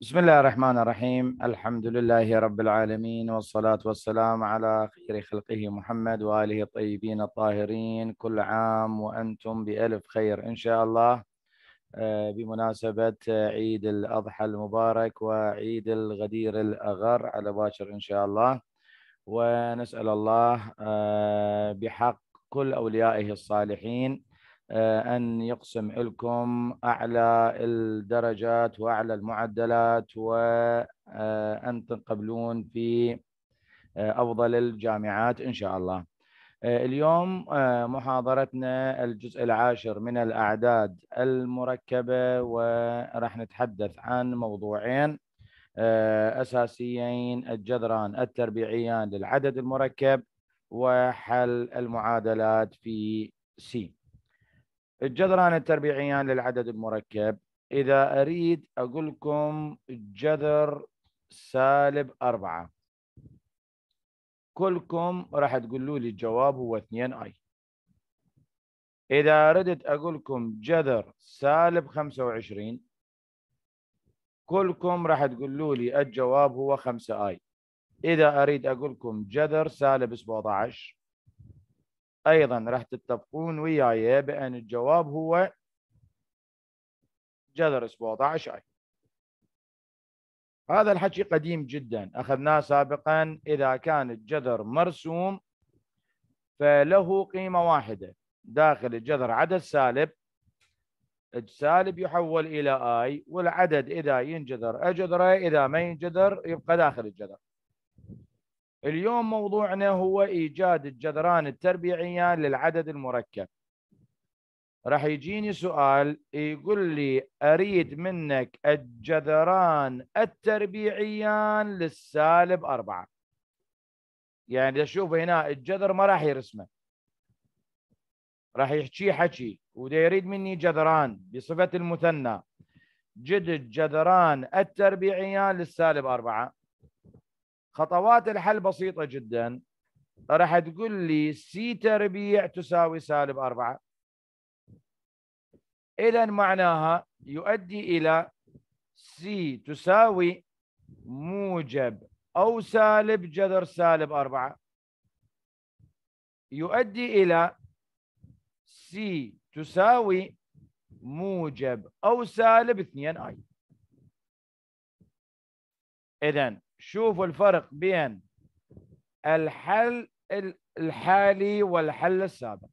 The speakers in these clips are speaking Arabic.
بسم الله الرحمن الرحيم الحمد لله رب العالمين والصلاة والسلام على خير خلقه محمد وآله الطيبين الطاهرين كل عام وأنتم بألف خير إن شاء الله آه، بمناسبة عيد الأضحى المبارك وعيد الغدير الأغر على باكر إن شاء الله ونسأل الله آه، بحق كل أوليائه الصالحين آه، أن يقسم لكم أعلى الدرجات وأعلى المعدلات وأن آه، تنقبلون في آه، أفضل الجامعات إن شاء الله اليوم محاضرتنا الجزء العاشر من الأعداد المركبة وراح نتحدث عن موضوعين أساسيين الجذران التربيعيان للعدد المركب وحل المعادلات في سي الجذران التربيعيان للعدد المركب إذا أريد أقول لكم جذر سالب أربعة كلكم راح تقولوا لي الجواب هو 2 i إذا أردت أقول لكم جذر سالب 25 كلكم راح تقولوا لي الجواب هو 5 i إذا أريد أقول لكم جذر سالب 17 ايضا راح تتفقون وياي بان الجواب هو جذر 17 اي هذا الحكي قديم جدا اخذناه سابقا اذا كان الجذر مرسوم فله قيمه واحده داخل الجذر عدد سالب السالب يحول الى اي والعدد اذا ينجذر اجذره اذا ما ينجذر يبقى داخل الجذر اليوم موضوعنا هو ايجاد الجذران التربيعيان للعدد المركب راح يجيني سؤال يقول لي اريد منك الجذران التربيعيان للسالب أربعة يعني اشوف هنا الجذر ما راح يرسمه راح يحكي حكي وده يريد مني جذران بصفة المثنى جد الجذران التربيعيان للسالب أربعة خطوات الحل بسيطة جدا راح تقول لي سي تربيع تساوي سالب أربعة إذا معناها يؤدي إلى سي تساوي موجب أو سالب جذر سالب أربعة يؤدي إلى سي تساوي موجب أو سالب 2 اي إذا شوفوا الفرق بين الحل الحالي والحل السابق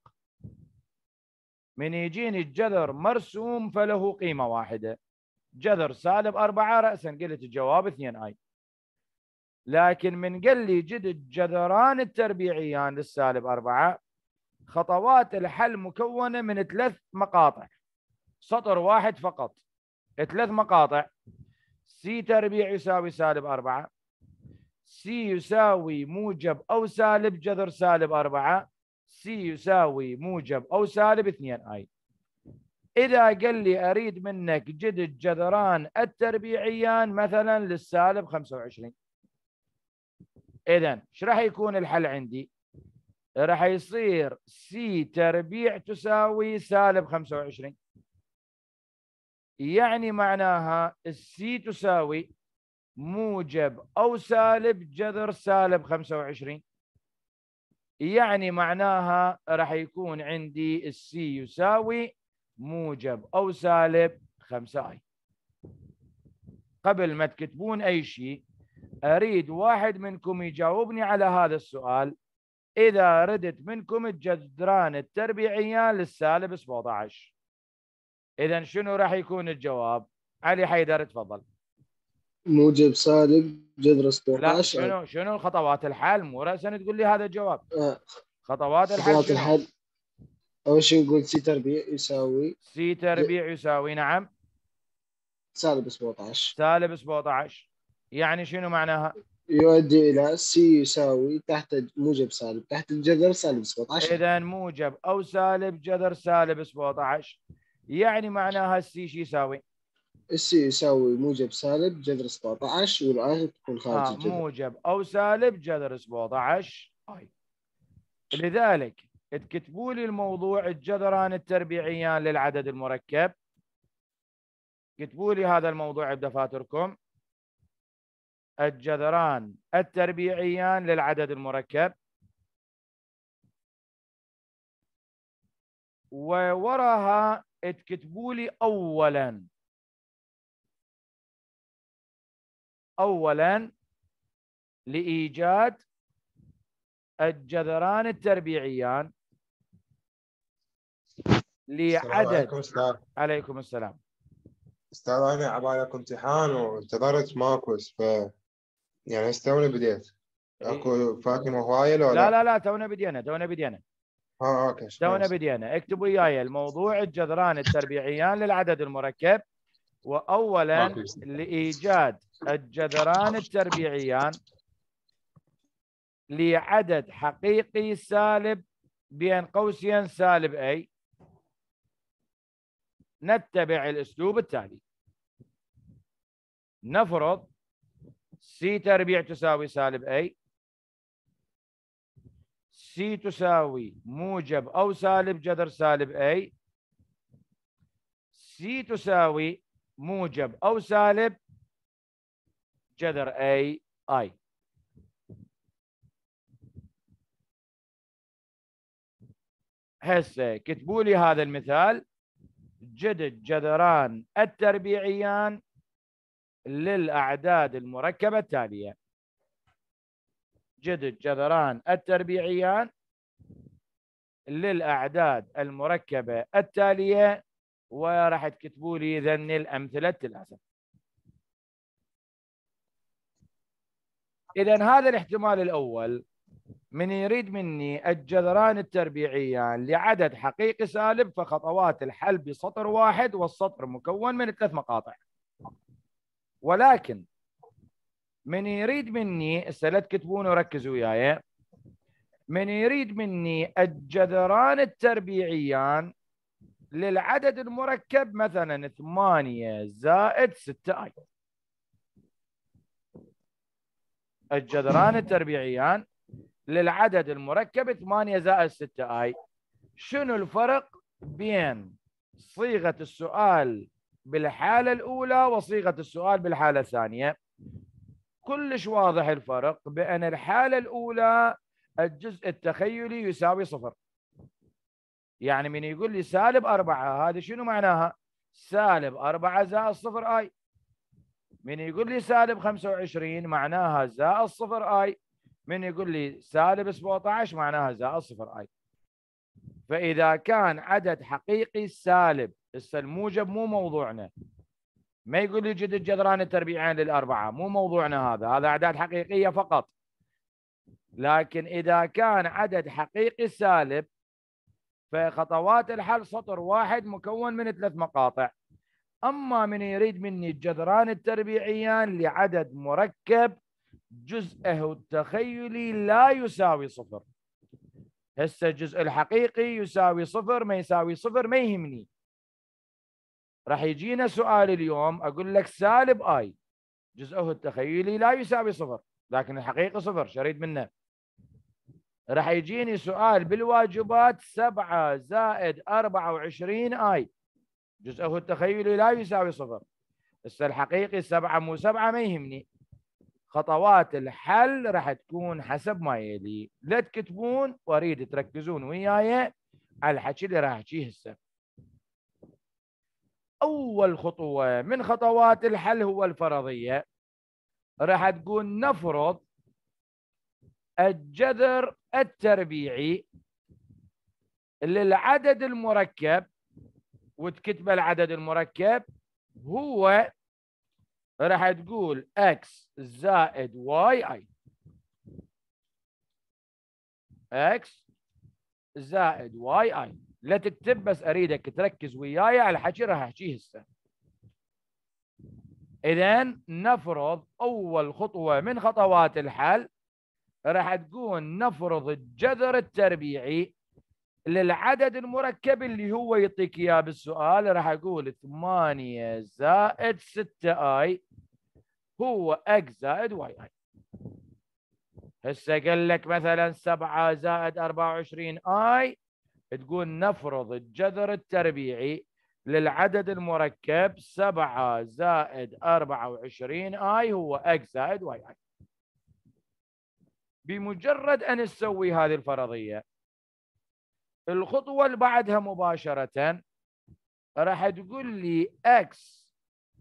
من يجيني الجذر مرسوم فله قيمة واحدة جذر سالب أربعة رأسا قلت الجواب اثنين آي لكن من قال لي جد الجذران التربيعيان للسالب أربعة خطوات الحل مكونة من ثلاث مقاطع سطر واحد فقط ثلاث مقاطع سي تربيع يساوي سالب أربعة سي يساوي موجب أو سالب جذر سالب أربعة سي يساوي موجب أو سالب اثنين أي إذا قال لي أريد منك جد الجذران التربيعيان مثلا للسالب 25 إذا ايش راح يكون الحل عندي؟ راح يصير سي تربيع تساوي سالب 25 يعني معناها السي تساوي موجب أو سالب جذر سالب 25 يعني معناها راح يكون عندي السي يساوي موجب أو سالب 5 اي قبل ما تكتبون أي شيء أريد واحد منكم يجاوبني على هذا السؤال إذا ردت منكم الجذران التربيعية للسالب 17 إذا شنو راح يكون الجواب؟ علي حيدر تفضل موجب سالب جذر 16 شنو آه. شنو خطوات الحل مو راسا تقول لي هذا الجواب آه. خطوات الحل خطوات الحل اول شيء نقول سي تربيع يساوي سي تربيع يساوي نعم سالب 17 سالب 17 يعني شنو معناها؟ يؤدي الى سي يساوي تحت موجب سالب تحت الجذر سالب 17 اذا موجب او سالب جذر سالب 17 يعني معناها السي شو يساوي؟ الس يساوي موجب سالب جذر 17 والاي تكون خارج آه الجذر موجب او سالب جذر 17 اي طيب. لذلك تكتبوا لي الموضوع الجذران التربيعيان للعدد المركب اكتبوا لي هذا الموضوع بدفاتركم الجذران التربيعيان للعدد المركب ووراها تكتبوا لي اولا أولا لإيجاد الجذران التربيعيان لعدد السلام عليكم السلام استاذ انا عبالك امتحان وانتظرت ماكو ف يعني هسه تونا بديت إيه. اكو فاتني هوايه لو لا لا لا تونا بدينا تونا بدينا اه اوكي تونا بدينا اكتبوا وياي الموضوع الجذران التربيعيان للعدد المركب واولا لايجاد الجذران التربيعيان لعدد حقيقي سالب بين قوسين سالب اي نتبع الاسلوب التالي نفرض سي تربيع تساوي سالب اي سي تساوي موجب او سالب جذر سالب اي سي تساوي موجب أو سالب جذر أي أي هسه كتبوا لي هذا المثال جد الجذران التربيعيان للأعداد المركبة التالية جد الجذران التربيعيان للأعداد المركبة التالية وراح تكتبوا لي اذا الامثله للاسف اذا هذا الاحتمال الاول من يريد مني الجذران التربيعيان لعدد حقيقي سالب فخطوات الحل بسطر واحد والسطر مكون من ثلاث مقاطع ولكن من يريد مني لا تكتبون وركزوا وياي من يريد مني الجذران التربيعيان للعدد المركب مثلا 8 زائد 6 اي الجذران التربيعيان للعدد المركب 8 زائد 6 اي شنو الفرق بين صيغه السؤال بالحاله الاولى وصيغه السؤال بالحاله الثانيه كلش واضح الفرق بان الحاله الاولى الجزء التخيلي يساوي صفر يعني من يقول لي سالب أربعة هذه شنو معناها سالب أربعة زائد صفر آي من يقول لي سالب 25 معناها زائد صفر آي من يقول لي سالب 17 معناها زائد صفر آي فإذا كان عدد حقيقي سالب هسه الموجب مو موضوعنا ما يقول لي جد الجذران التربيعين للأربعة مو موضوعنا هذا هذا أعداد حقيقية فقط لكن إذا كان عدد حقيقي سالب فخطوات الحل سطر واحد مكون من ثلاث مقاطع أما من يريد مني الجذران التربيعيان لعدد مركب جزءه التخيلي لا يساوي صفر هسه الجزء الحقيقي يساوي صفر ما يساوي صفر ما يهمني راح يجينا سؤال اليوم اقول لك سالب اي جزءه التخيلي لا يساوي صفر لكن الحقيقي صفر شريد منه راح يجيني سؤال بالواجبات 7 زائد 24 اي جزءه التخيلي لا يساوي صفر هسه الحقيقي 7 مو 7 ما يهمني خطوات الحل راح تكون حسب ما يلي لا تكتبون واريد تركزون وياي على الحكي اللي راح احكيه هسه اول خطوه من خطوات الحل هو الفرضيه راح تقول نفرض الجذر التربيعي للعدد المركب وتكتب العدد المركب هو راح تقول x زائد y i x زائد y i لا تكتب بس اريدك تركز وياي على الحكي راح احكيه هسه اذا نفرض اول خطوه من خطوات الحل راح تكون نفرض الجذر التربيعي للعدد المركب اللي هو يعطيك اياه بالسؤال راح اقول 8 زائد 6 اي هو اكس زائد واي اي هسه قال لك مثلا 7 زائد 24 اي تقول نفرض الجذر التربيعي للعدد المركب 7 زائد 24 اي هو اكس زائد واي اي بمجرد ان تسوي هذه الفرضيه الخطوه اللي بعدها مباشره راح تقول لي اكس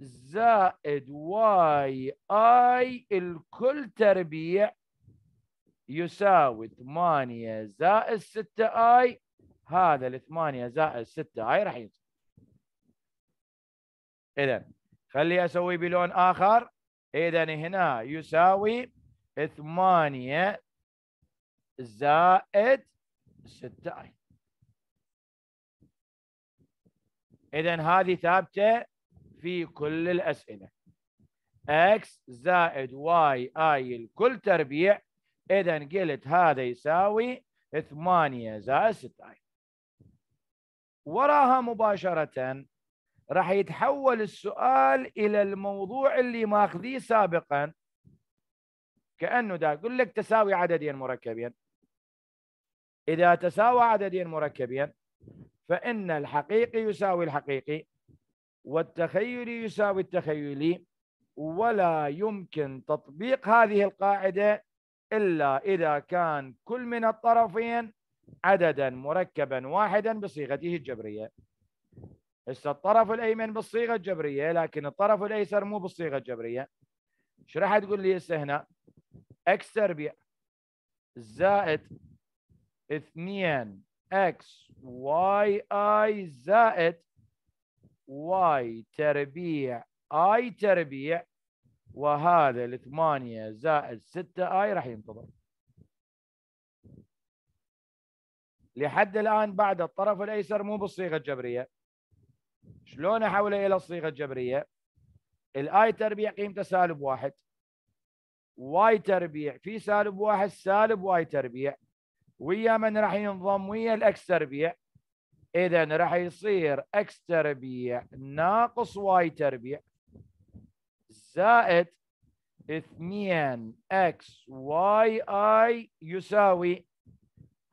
زائد واي اي الكل تربيع يساوي 8 زائد 6 اي هذا ال 8 زائد 6 اي راح ينزل اذا خلي اسوي بلون اخر اذا هنا يساوي ثمانية زائد ستة أي إذا هذه ثابتة في كل الأسئلة اكس زائد واي اي الكل تربيع إذا قلت هذا يساوي 8 زائد 6 اي وراها مباشرة راح يتحول السؤال إلى الموضوع اللي ماخذيه سابقاً كأنه ده يقول لك تساوي عددين مركبين إذا تساوى عددين مركبين فإن الحقيقي يساوي الحقيقي والتخيلي يساوي التخيلي ولا يمكن تطبيق هذه القاعدة إلا إذا كان كل من الطرفين عددا مركبا واحدا بصيغته الجبرية هسه الطرف الأيمن بالصيغة الجبرية لكن الطرف الأيسر مو بالصيغة الجبرية ايش راح تقول لي هسه هنا اكس تربيع زائد 2 اكس واي اي زائد واي تربيع اي تربيع وهذا ال 8 زائد 6 اي راح ينتظر لحد الان بعد الطرف الايسر مو بالصيغه الجبريه شلون احوله الى الصيغه الجبريه الاي تربيع قيمته سالب واحد واي تربيع في سالب واحد سالب واي تربيع ويا من راح ينضم ويا الاكس تربيع اذا راح يصير اكس تربيع ناقص واي تربيع زائد 2 اكس واي اي يساوي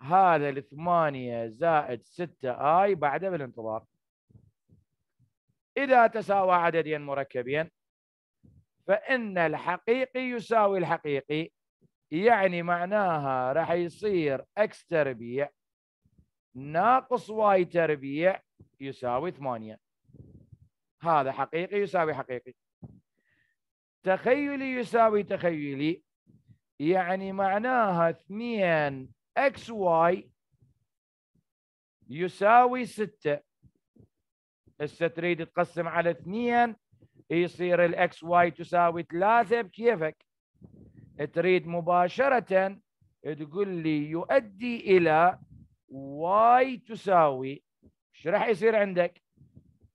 هذا الثمانية زائد 6 اي بعده بالانتظار إذا تساوى عددين مركبين فإن الحقيقي يساوي الحقيقي يعني معناها راح يصير اكس تربيع ناقص واي تربيع يساوي 8 هذا حقيقي يساوي حقيقي تخيلي يساوي تخيلي يعني معناها 2 اكس واي يساوي 6 هسه تريد تقسم على 2 يصير الاكس واي تساوي 3 بكيفك تريد مباشرة تقول لي يؤدي إلى واي تساوي ايش راح يصير عندك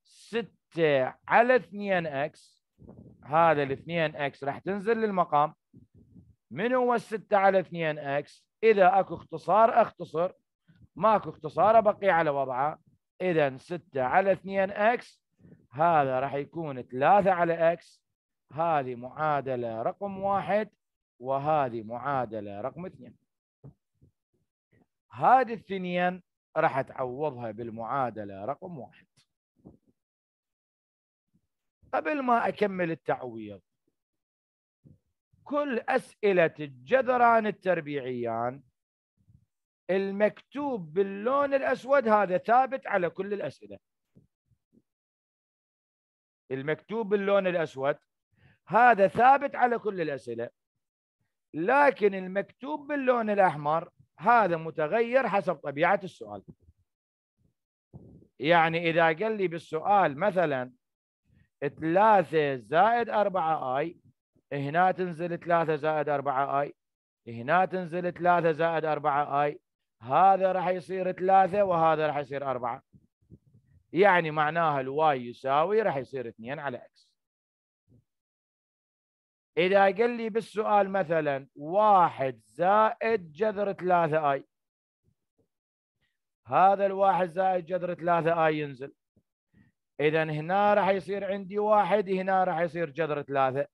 6 على 2 اكس هذا ال 2 اكس راح تنزل للمقام من هو ال 6 على 2 اكس اذا اكو اختصار اختصر ماكو اختصار ابقي على وضعه اذا 6 على 2 اكس هذا راح يكون 3 على اكس هذه معادله رقم واحد وهذه معادله رقم اثنين هذه الثنين راح تعوضها بالمعادله رقم واحد قبل ما اكمل التعويض كل اسئله الجذران التربيعيان المكتوب باللون الاسود هذا ثابت على كل الاسئله المكتوب باللون الأسود هذا ثابت على كل الأسئلة لكن المكتوب باللون الأحمر هذا متغير حسب طبيعة السؤال يعني إذا قال لي بالسؤال مثلا 3 زائد 4 4i هنا تنزل 3 زائد 4 4i هنا تنزل 3 زائد 4 4i هذا راح يصير 3 وهذا راح يصير 4 يعني معناها الواي يساوي راح يصير 2 على اكس اذا قال لي بالسؤال مثلا واحد زائد جذر 3 اي هذا الواحد زائد جذر 3 اي ينزل اذا هنا راح يصير عندي واحد هنا راح يصير جذر 3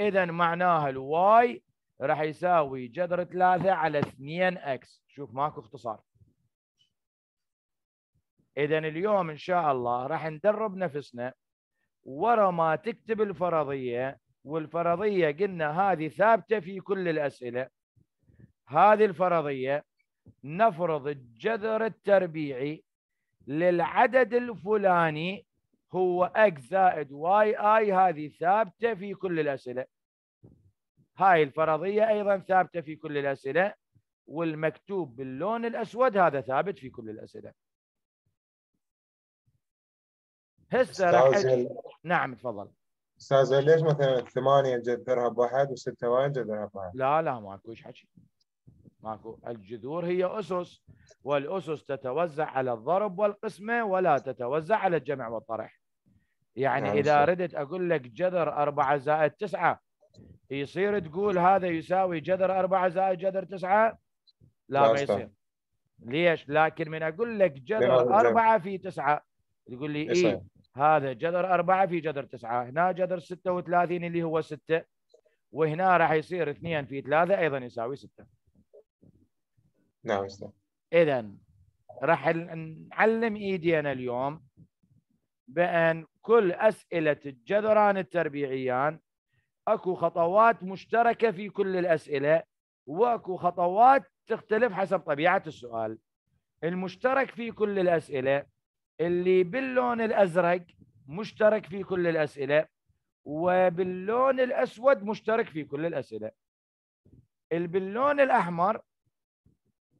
اذا معناها الواي راح يساوي جذر 3 على 2 اكس شوف ماكو اختصار اذا اليوم ان شاء الله راح ندرب نفسنا ورا ما تكتب الفرضيه والفرضيه قلنا هذه ثابته في كل الاسئله هذه الفرضيه نفرض الجذر التربيعي للعدد الفلاني هو x زائد واي اي هذه ثابته في كل الاسئله هاي الفرضيه ايضا ثابته في كل الاسئله والمكتوب باللون الاسود هذا ثابت في كل الاسئله هسه راح نعم تفضل استاذ ليش مثلا الثمانيه جذرها بواحد والسته جذرها بواحد؟ لا لا ماكو ايش حكي ماكو الجذور هي اسس والاسس تتوزع على الضرب والقسمه ولا تتوزع على الجمع والطرح. يعني نعم اذا ردت اقول لك جذر 4 زائد 9 يصير تقول هذا يساوي جذر 4 زائد جذر 9 لا ما يصير ليش؟ لكن من اقول لك جذر 4 في 9 تقول لي اي هذا جذر أربعة في جذر تسعة هنا جذر ستة وثلاثين اللي هو ستة وهنا راح يصير اثنين في ثلاثة أيضا يساوي ستة نعم إذا راح نعلم إيدينا اليوم بأن كل أسئلة الجذران التربيعيان أكو خطوات مشتركة في كل الأسئلة وأكو خطوات تختلف حسب طبيعة السؤال المشترك في كل الأسئلة اللي باللون الازرق مشترك في كل الاسئله وباللون الاسود مشترك في كل الاسئله اللي باللون الاحمر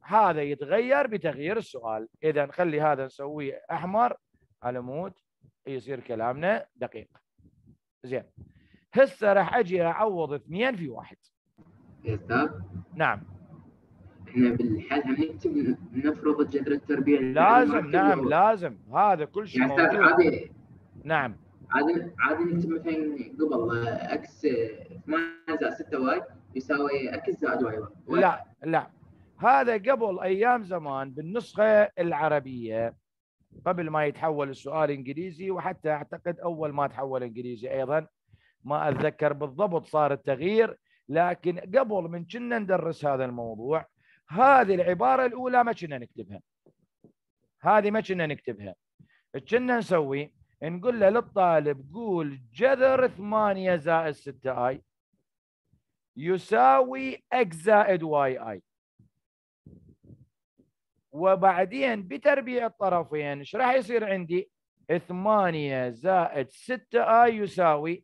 هذا يتغير بتغيير السؤال اذا خلي هذا نسويه احمر على مود يصير كلامنا دقيق زين هسه راح اجي اعوض اثنين في واحد إيه، طيب. نعم احنا بالحال نكتب نفرض الجذر التربيعي لازم نعم لازم هذا كل شيء يعني موجود. عادي نعم عادي عادي نكتب مثلا قبل اكس 8 زائد 6 واي يساوي اكس زائد واي لا لا هذا قبل ايام زمان بالنسخه العربيه قبل ما يتحول السؤال انجليزي وحتى اعتقد اول ما تحول انجليزي ايضا ما اتذكر بالضبط صار التغيير لكن قبل من كنا ندرس هذا الموضوع هذه العباره الاولى ما كنا نكتبها هذه ما كنا نكتبها كنا نسوي نقول له للطالب قول جذر 8 زائد 6 اي يساوي اكس زائد واي اي وبعدين بتربيع الطرفين ايش راح يصير عندي 8 زائد 6 اي يساوي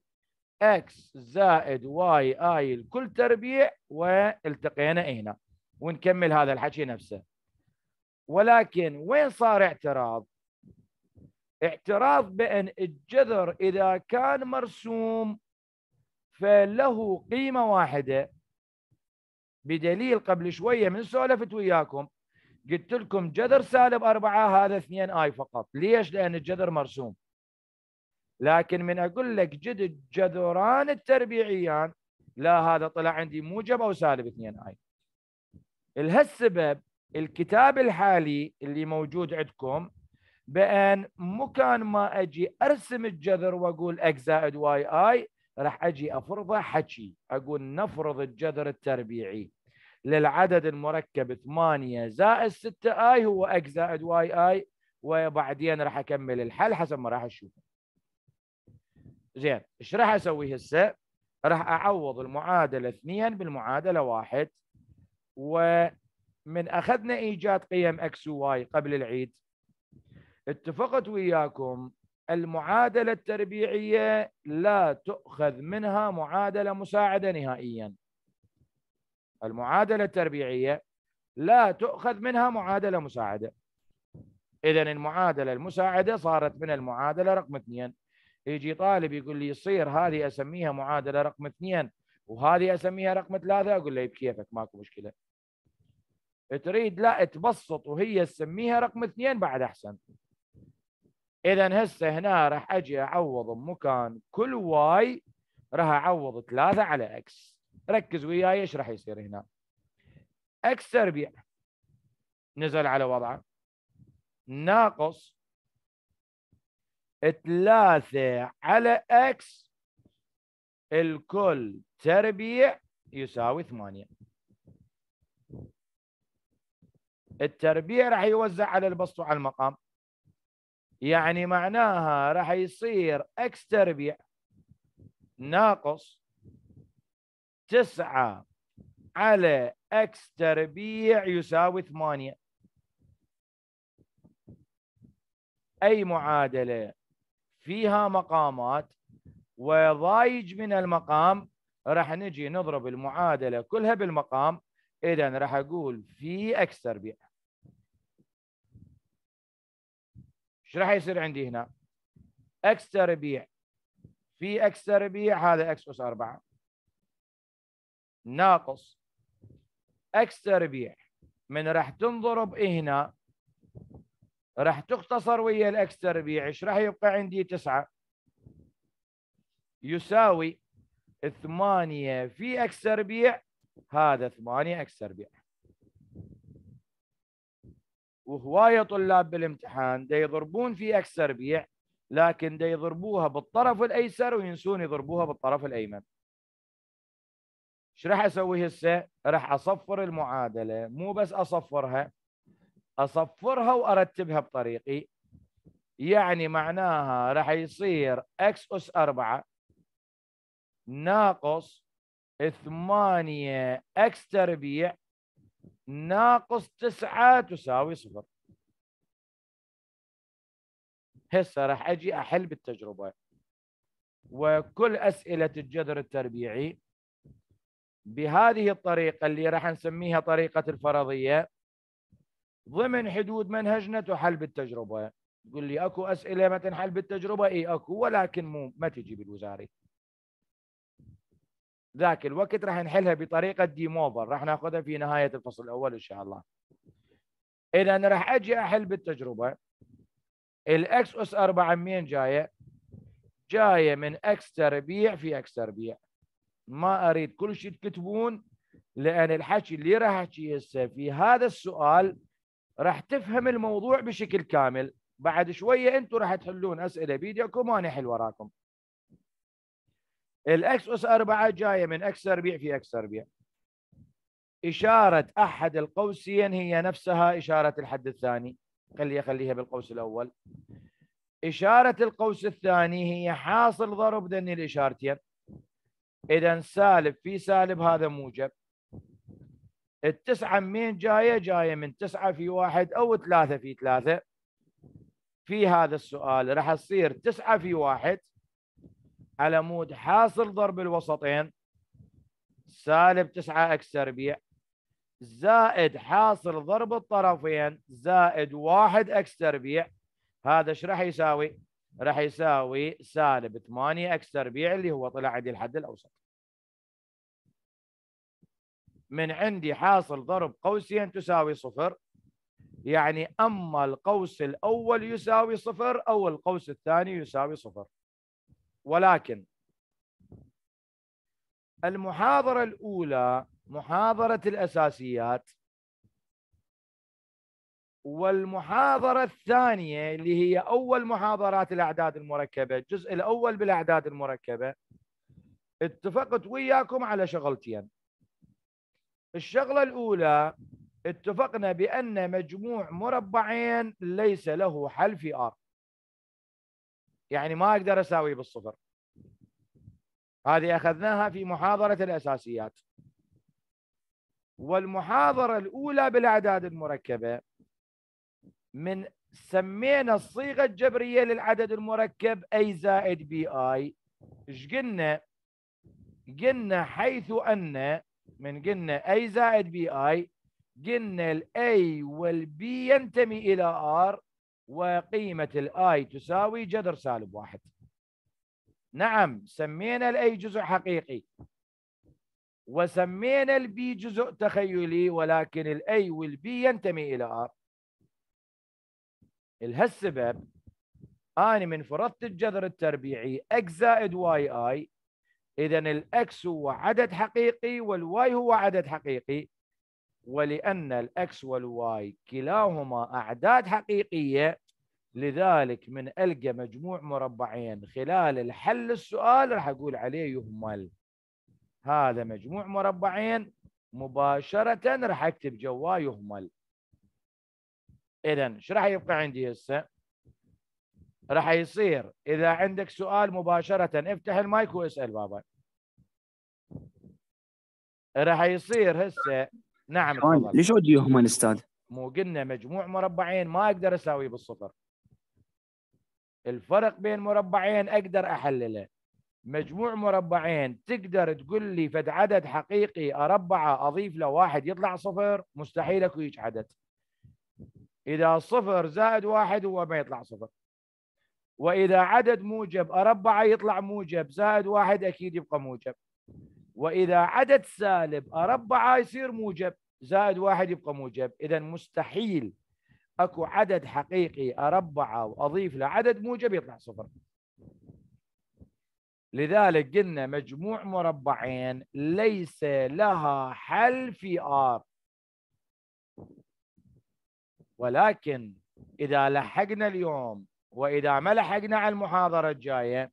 اكس زائد واي اي الكل تربيع والتقينا هنا ونكمل هذا الحكي نفسه ولكن وين صار اعتراض اعتراض بأن الجذر إذا كان مرسوم فله قيمة واحدة بدليل قبل شوية من سولفت وياكم قلت لكم جذر سالب أربعة هذا اثنين آي فقط ليش لأن الجذر مرسوم لكن من أقول لك جد الجذران التربيعيان لا هذا طلع عندي موجب أو سالب اثنين آي لهالسبب الكتاب الحالي اللي موجود عندكم بان مكان ما اجي ارسم الجذر واقول اكس زائد واي اي راح اجي افرضه حكي اقول نفرض الجذر التربيعي للعدد المركب 8 زائد 6 اي هو اكس زائد واي اي وبعدين راح اكمل الحل حسب ما راح اشوفه. زين ايش راح اسوي هسه؟ راح اعوض المعادله 2 بالمعادله 1 ومن اخذنا ايجاد قيم اكس وواي قبل العيد اتفقت وياكم المعادله التربيعيه لا تؤخذ منها معادله مساعده نهائيا المعادله التربيعيه لا تؤخذ منها معادله مساعده اذا المعادله المساعده صارت من المعادله رقم اثنين يجي طالب يقول لي يصير هذه اسميها معادله رقم اثنين وهذه اسميها رقم ثلاثه اقول له إيه، بكيفك ماكو مشكله تريد لا تبسط وهي تسميها رقم اثنين بعد احسن اذا هسه هنا راح اجي اعوض بمكان كل واي راح اعوض ثلاثة على اكس ركز وياي ايش راح يصير هنا اكس تربيع نزل على وضعه ناقص ثلاثة على اكس الكل تربيع يساوي ثمانية التربيع راح يوزع على البسط وعلى المقام يعني معناها راح يصير اكس تربيع ناقص تسعة على اكس تربيع يساوي ثمانية أي معادلة فيها مقامات وضايج من المقام راح نجي نضرب المعادلة كلها بالمقام إذا راح أقول في اكس تربيع شو راح يصير عندي هنا؟ اكس تربيع في اكس تربيع هذا اكس اس 4 ناقص اكس تربيع من راح تنضرب إيه هنا راح تختصر ويا الاكس تربيع ايش راح يبقى عندي 9 يساوي 8 في اكس تربيع هذا 8 اكس تربيع وهوايه طلاب بالامتحان دا يضربون في اكس تربيع لكن دا يضربوها بالطرف الايسر وينسون يضربوها بالطرف الايمن ايش راح اسوي هسه؟ راح اصفر المعادله مو بس اصفرها اصفرها وارتبها بطريقي يعني معناها راح يصير اكس اس 4 ناقص 8 اكس تربيع ناقص تسعة تساوي صفر هسه راح اجي احل بالتجربه وكل اسئله الجذر التربيعي بهذه الطريقه اللي راح نسميها طريقه الفرضيه ضمن حدود منهجنا تحل بالتجربه تقول لي اكو اسئله ما تنحل بالتجربه اي اكو ولكن مو ما تجي بالوزاري ذاك الوقت راح نحلها بطريقه ديموفر راح ناخذها في نهايه الفصل الاول ان شاء الله اذا انا راح اجي احل بالتجربه الاكس اس 4 منين جايه؟ جايه من اكس تربيع في اكس تربيع ما اريد كل شيء تكتبون لان الحكي اللي راح احكيه هسه في هذا السؤال راح تفهم الموضوع بشكل كامل بعد شويه انتم راح تحلون اسئله فيديو كمان حل وراكم الاكس اس 4 جايه من اكس تربيع في اكس تربيع اشاره احد القوسين هي نفسها اشاره الحد الثاني خليها خليها بالقوس الاول اشاره القوس الثاني هي حاصل ضرب ذني الاشارتين اذا سالب في سالب هذا موجب التسعة من جاية جاية من تسعة في واحد أو ثلاثة في ثلاثة في هذا السؤال راح تصير تسعة في واحد على مود حاصل ضرب الوسطين سالب 9 اكس تربيع زائد حاصل ضرب الطرفين زائد 1 اكس تربيع هذا ايش راح يساوي؟ راح يساوي سالب 8 اكس تربيع اللي هو طلع عندي الحد الاوسط. من عندي حاصل ضرب قوسين تساوي صفر يعني اما القوس الاول يساوي صفر او القوس الثاني يساوي صفر. ولكن المحاضرة الأولى محاضرة الأساسيات والمحاضرة الثانية اللي هي أول محاضرات الأعداد المركبة الجزء الأول بالأعداد المركبة اتفقت وياكم على شغلتين الشغلة الأولى اتفقنا بأن مجموع مربعين ليس له حل في R يعني ما اقدر اساوي بالصفر هذه اخذناها في محاضره الاساسيات والمحاضره الاولى بالاعداد المركبه من سمينا الصيغه الجبريه للعدد المركب اي زائد بي اي ايش قلنا؟ قلنا حيث ان من قلنا اي زائد بي اي قلنا الاي والبي ينتمي الى ار وقيمة الآي تساوي جذر سالب واحد نعم سمينا الأي جزء حقيقي وسمينا البي جزء تخيلي ولكن الاي والبي ينتمي الى ار لهالسبب انا من فرضت الجذر التربيعي اكس زائد واي اي اذا الاكس هو عدد حقيقي والواي هو عدد حقيقي ولأن الأكس والواي كلاهما أعداد حقيقية لذلك من ألقى مجموع مربعين خلال الحل السؤال راح أقول عليه يهمل هذا مجموع مربعين مباشرة راح أكتب جواه يهمل إذا ايش راح يبقى عندي هسه؟ راح يصير إذا عندك سؤال مباشرة افتح المايك واسأل بابا راح يصير هسه نعم ليش ودي يهمن استاذ؟ مو قلنا مجموع مربعين ما اقدر اساويه بالصفر الفرق بين مربعين اقدر احلله مجموع مربعين تقدر تقول لي فد عدد حقيقي اربعه اضيف له واحد يطلع صفر مستحيل اكو هيك عدد اذا صفر زائد واحد هو ما يطلع صفر واذا عدد موجب اربعه يطلع موجب زائد واحد اكيد يبقى موجب وإذا عدد سالب أربعة يصير موجب زائد واحد يبقى موجب إذا مستحيل أكو عدد حقيقي أربعة وأضيف لعدد موجب يطلع صفر لذلك قلنا مجموع مربعين ليس لها حل في R ولكن إذا لحقنا اليوم وإذا ما لحقنا على المحاضرة الجاية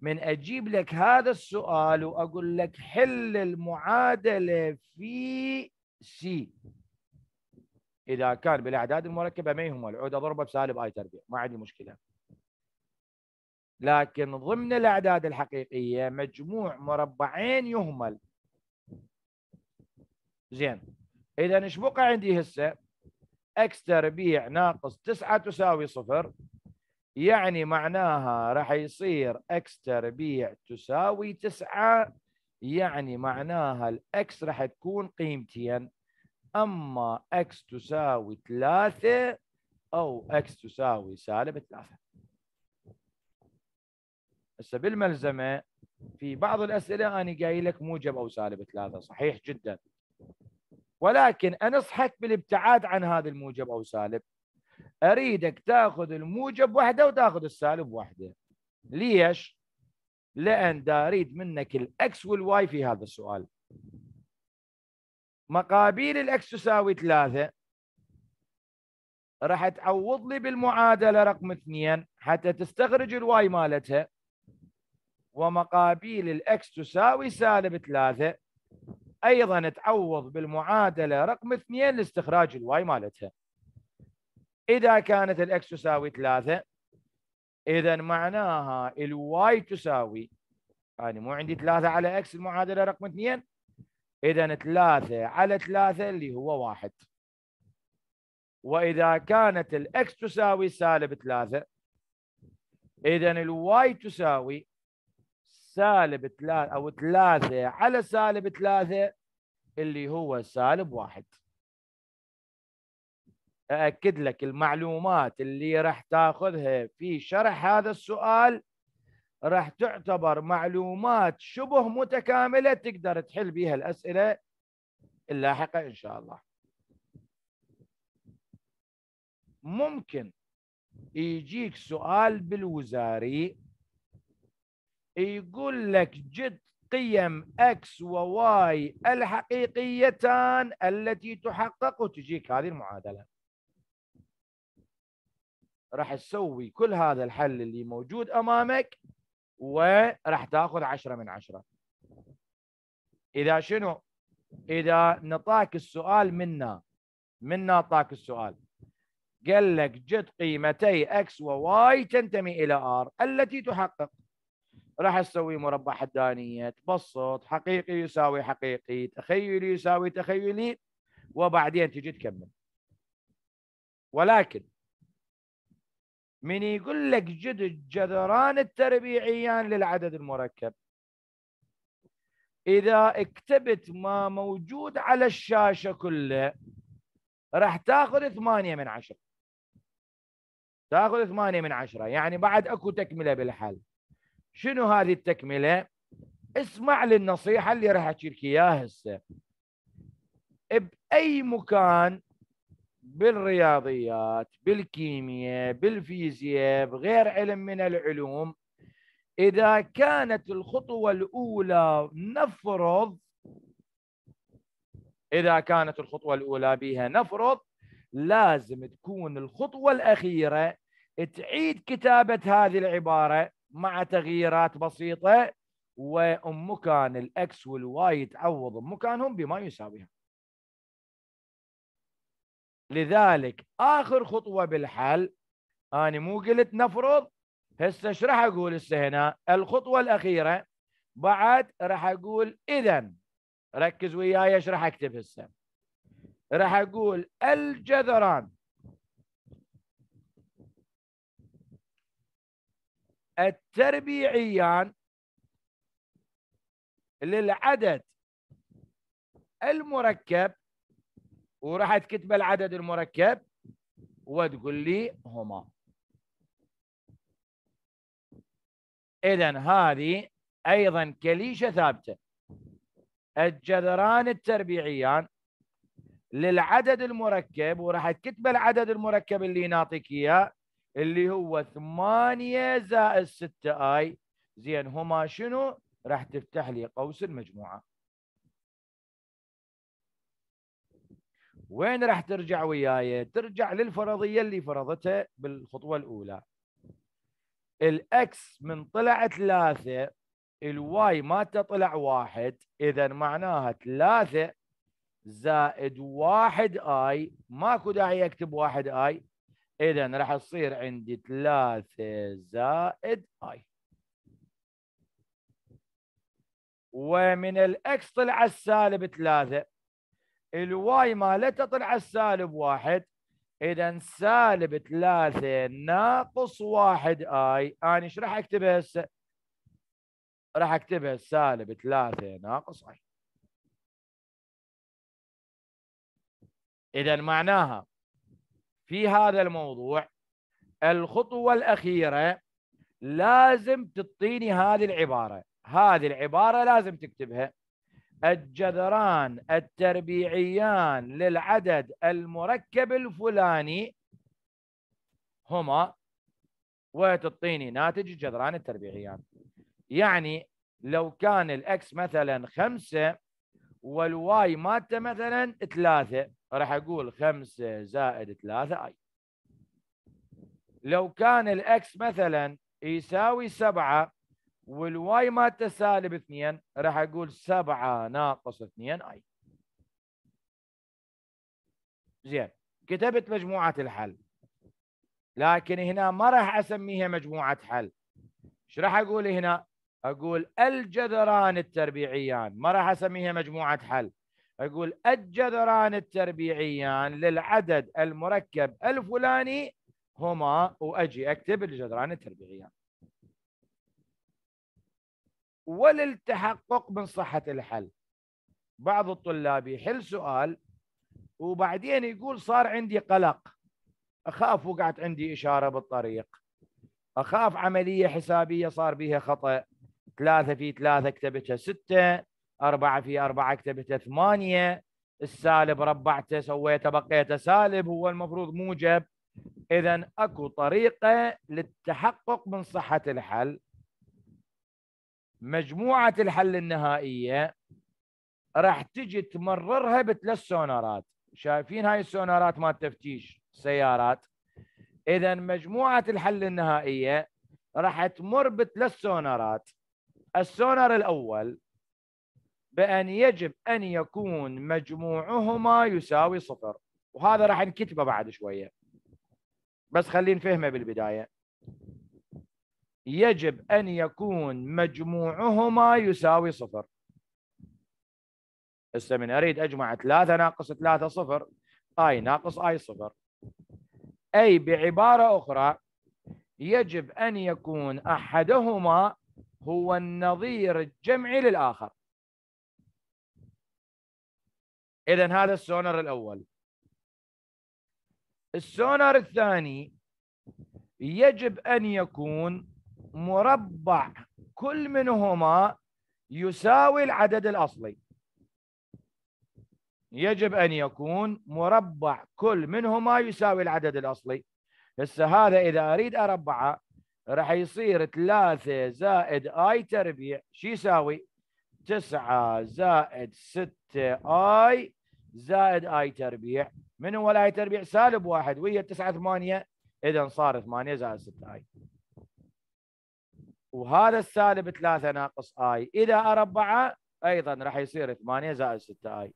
من اجيب لك هذا السؤال واقول لك حل المعادله في سي اذا كان بالاعداد المركبه ما يهم العوده ضربه بسالب اي تربيع ما عندي مشكله لكن ضمن الاعداد الحقيقيه مجموع مربعين يهمل زين اذا ايش بقى عندي هسه اكس تربيع ناقص 9 تساوي صفر يعني معناها راح يصير اكس تربيع تساوي 9 يعني معناها الاكس راح تكون قيمتين اما اكس تساوي 3 او اكس تساوي سالب 3 هسه بالملزمه في بعض الاسئله انا قايل لك موجب او سالب 3 صحيح جدا ولكن انصحك بالابتعاد عن هذا الموجب او سالب اريدك تاخذ الموجب وحده وتاخذ السالب وحده ليش؟ لان دا اريد منك الاكس والواي في هذا السؤال مقابيل الاكس تساوي ثلاثه راح تعوض لي بالمعادله رقم اثنين حتى تستخرج الواي مالتها ومقابيل الاكس تساوي سالب ثلاثه ايضا تعوض بالمعادله رقم اثنين لاستخراج الواي مالتها إذا كانت الـ X تساوي ثلاثة إذا معناها الـ Y تساوي أنا يعني مو عندي ثلاثة على X المعادلة رقم اثنين إذا ثلاثة على ثلاثة اللي هو واحد وإذا كانت الـ X تساوي سالب ثلاثة إذا الواي تساوي سالب ثلاثة أو ثلاثة على سالب ثلاثة اللي هو سالب واحد أأكد لك المعلومات اللي راح تاخذها في شرح هذا السؤال راح تعتبر معلومات شبه متكاملة تقدر تحل بها الأسئلة اللاحقة إن شاء الله ممكن يجيك سؤال بالوزاري يقول لك جد قيم و وواي الحقيقيتان التي تحقق وتجيك هذه المعادله راح تسوي كل هذا الحل اللي موجود امامك وراح تاخذ 10 من 10 اذا شنو اذا نطاك السؤال منا منا طاك السؤال قال لك جد قيمتي اكس وواي تنتمي الى ار التي تحقق راح تسوي مربع حدانيه تبسط حقيقي يساوي حقيقي تخيلي يساوي تخيلي وبعدين تجي تكمل ولكن من يقول لك جد الجذران التربيعيان للعدد المركب إذا اكتبت ما موجود على الشاشة كله راح تاخذ ثمانية من عشرة تاخذ ثمانية من عشرة يعني بعد اكو تكملة بالحل شنو هذه التكملة؟ اسمع للنصيحة اللي راح احكي لك اياها هسه بأي مكان بالرياضيات بالكيمياء بالفيزياء بغير علم من العلوم إذا كانت الخطوة الأولى نفرض إذا كانت الخطوة الأولى بها نفرض لازم تكون الخطوة الأخيرة تعيد كتابة هذه العبارة مع تغييرات بسيطة ومكان الأكس والواي أم كانهم بما يساويهم لذلك اخر خطوه بالحل انا مو قلت نفرض هسه ايش راح اقول هسه هنا الخطوه الاخيره بعد راح اقول اذا ركز وياي ايش راح اكتب هسه راح اقول الجذران التربيعيان للعدد المركب وراح تكتب العدد المركب وتقول لي هما اذا هذه ايضا كليشه ثابته الجذران التربيعيان للعدد المركب وراح تكتب العدد المركب اللي نعطيك اياه اللي هو 8 زائد 6 اي زين هما شنو راح تفتح لي قوس المجموعه وين راح ترجع وياي ترجع للفرضيه اللي فرضتها بالخطوه الاولى الاكس من طلع ثلاثه الواي مالته طلع واحد اذا معناها ثلاثه زائد واحد اي ماكو داعي اكتب واحد اي اذا راح تصير عندي ثلاثه زائد اي ومن الاكس طلع السالب ثلاثه الواي مالتها طلع السالب واحد اذا سالب ثلاثة ناقص واحد اي انا ايش راح اكتبها هسه؟ راح اكتبها سالب ثلاثة ناقص اي اذا معناها في هذا الموضوع الخطوة الأخيرة لازم تعطيني هذه العبارة هذه العبارة لازم تكتبها الجذران التربيعيان للعدد المركب الفلاني هما وتعطيني ناتج الجذران التربيعيان يعني لو كان الاكس مثلا خمسة والواي مالته مثلا ثلاثة راح اقول خمسة زائد ثلاثة اي لو كان الاكس مثلا يساوي سبعة والواي مالته سالب 2 راح اقول 7 ناقص 2 اي زين كتبت مجموعه الحل لكن هنا ما راح اسميها مجموعه حل ايش راح اقول هنا اقول الجذران التربيعيان ما راح اسميها مجموعه حل اقول الجذران التربيعيان للعدد المركب الفلاني هما واجي اكتب الجذران التربيعيان وللتحقق من صحة الحل بعض الطلاب يحل سؤال وبعدين يقول صار عندي قلق أخاف وقعت عندي إشارة بالطريق أخاف عملية حسابية صار بها خطأ ثلاثة في ثلاثة كتبتها ستة أربعة في أربعة كتبتها ثمانية السالب ربعته سويته بقيته سالب هو المفروض موجب إذا أكو طريقة للتحقق من صحة الحل مجموعه الحل النهائيه راح تجي تمررها بثلاث سونارات شايفين هاي السونارات ما تفتيش سيارات اذا مجموعه الحل النهائيه راح تمر بثلاث سونارات السونار الاول بان يجب ان يكون مجموعهما يساوي صفر وهذا راح نكتبه بعد شويه بس خلينا نفهمه بالبدايه يجب أن يكون مجموعهما يساوي صفر هسه من أريد أجمع ثلاثة ناقص ثلاثة صفر آي ناقص آي صفر أي بعبارة أخرى يجب أن يكون أحدهما هو النظير الجمعي للآخر إذا هذا السونار الأول السونار الثاني يجب أن يكون مربع كل منهما يساوي العدد الأصلي يجب أن يكون مربع كل منهما يساوي العدد الأصلي هسه هذا إذا أريد أربعه راح يصير 3 زائد آي تربيع شو يساوي 9 زائد 6 آي زائد آي تربيع من هو الآي تربيع سالب واحد ويا 9 8 إذا صار 8 زائد 6 آي وهذا السالب 3 ناقص اي اذا اربعه ايضا راح يصير 8 زائد 6 اي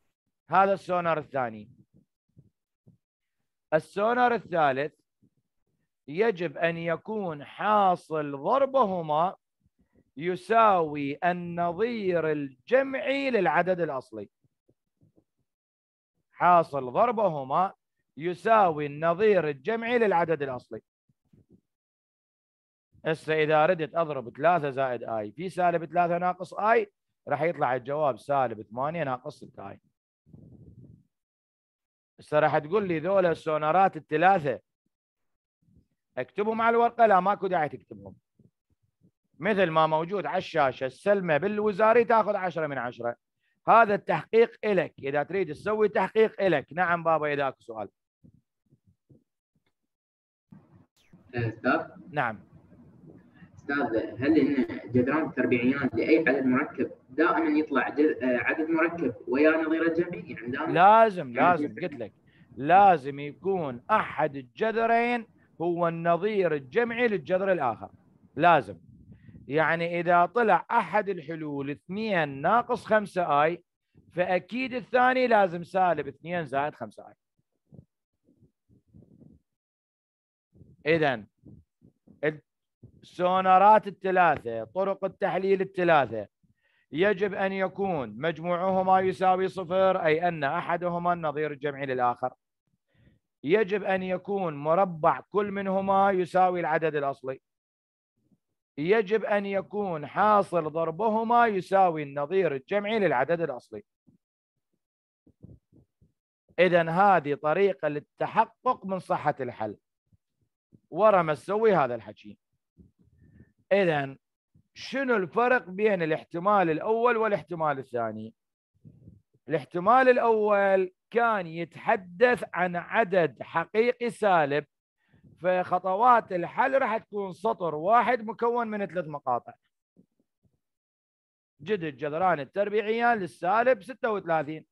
هذا السونار الثاني السونار الثالث يجب ان يكون حاصل ضربهما يساوي النظير الجمعي للعدد الاصلي حاصل ضربهما يساوي النظير الجمعي للعدد الاصلي هسه اذا ردت اضرب 3 زائد اي في سالب 3 ناقص اي راح يطلع الجواب سالب 8 ناقص 6 اي هسه راح تقول لي ذولا السونارات الثلاثه اكتبهم على الورقه لا ماكو داعي تكتبهم مثل ما موجود على الشاشه السلمه بالوزاري تاخذ 10 من 10 هذا التحقيق الك اذا تريد تسوي تحقيق الك نعم بابا اذاك سؤال إيه، نعم استاذ هل ان جذران التربيعيان لاي عدد مركب دائما يطلع آه، عدد مركب ويا نظيره جمعي يعني دائما لازم لازم قلت لك لازم يكون احد الجذرين هو النظير الجمعي للجذر الاخر لازم يعني اذا طلع احد الحلول 2 ناقص 5 اي فاكيد الثاني لازم سالب 2 زائد 5 اي اذا السونارات الثلاثة طرق التحليل الثلاثة يجب أن يكون مجموعهما يساوي صفر أي أن أحدهما النظير الجمعي للآخر يجب أن يكون مربع كل منهما يساوي العدد الأصلي يجب أن يكون حاصل ضربهما يساوي النظير الجمعي للعدد الأصلي إذا هذه طريقة للتحقق من صحة الحل ورا ما تسوي هذا الحكي اذا شنو الفرق بين الاحتمال الاول والاحتمال الثاني الاحتمال الاول كان يتحدث عن عدد حقيقي سالب فخطوات الحل راح تكون سطر واحد مكون من ثلاث مقاطع جدد جذران التربيعيان للسالب 36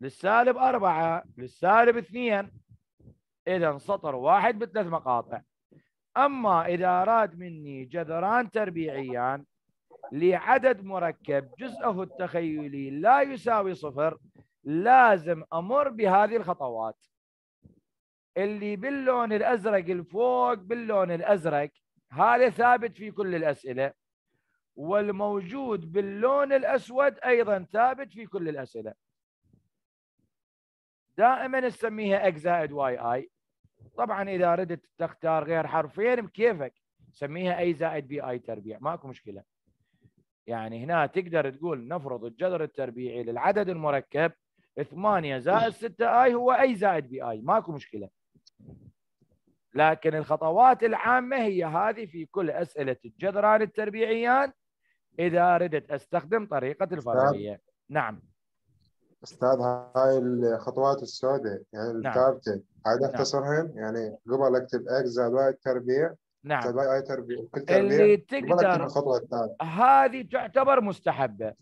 للسالب 4 للسالب 2 اذا سطر واحد بثلاث مقاطع أما إذا أراد مني جذران تربيعيان لعدد مركب جزءه التخيلي لا يساوي صفر لازم أمر بهذه الخطوات اللي باللون الأزرق الفوق باللون الأزرق هذا ثابت في كل الأسئلة والموجود باللون الأسود أيضا ثابت في كل الأسئلة دائما نسميها x زائد واي اي طبعا اذا ردت تختار غير حرفين بكيفك سميها اي زائد بي اي تربيع ماكو مشكله يعني هنا تقدر تقول نفرض الجذر التربيعي للعدد المركب 8 زائد 6 اي هو اي زائد بي اي ماكو مشكله لكن الخطوات العامه هي هذه في كل اسئله الجذران التربيعيان اذا ردت استخدم طريقه الفرعيه نعم استاذ هاي الخطوات السوداء يعني نعم. الثابته عايز نعم. اختصرها يعني قبل اكتب اكس زائد واي تربيع نعم زائد واي تربيع كل تربيع اللي تقدر الخطوه الثانيه هذه تعتبر مستحبه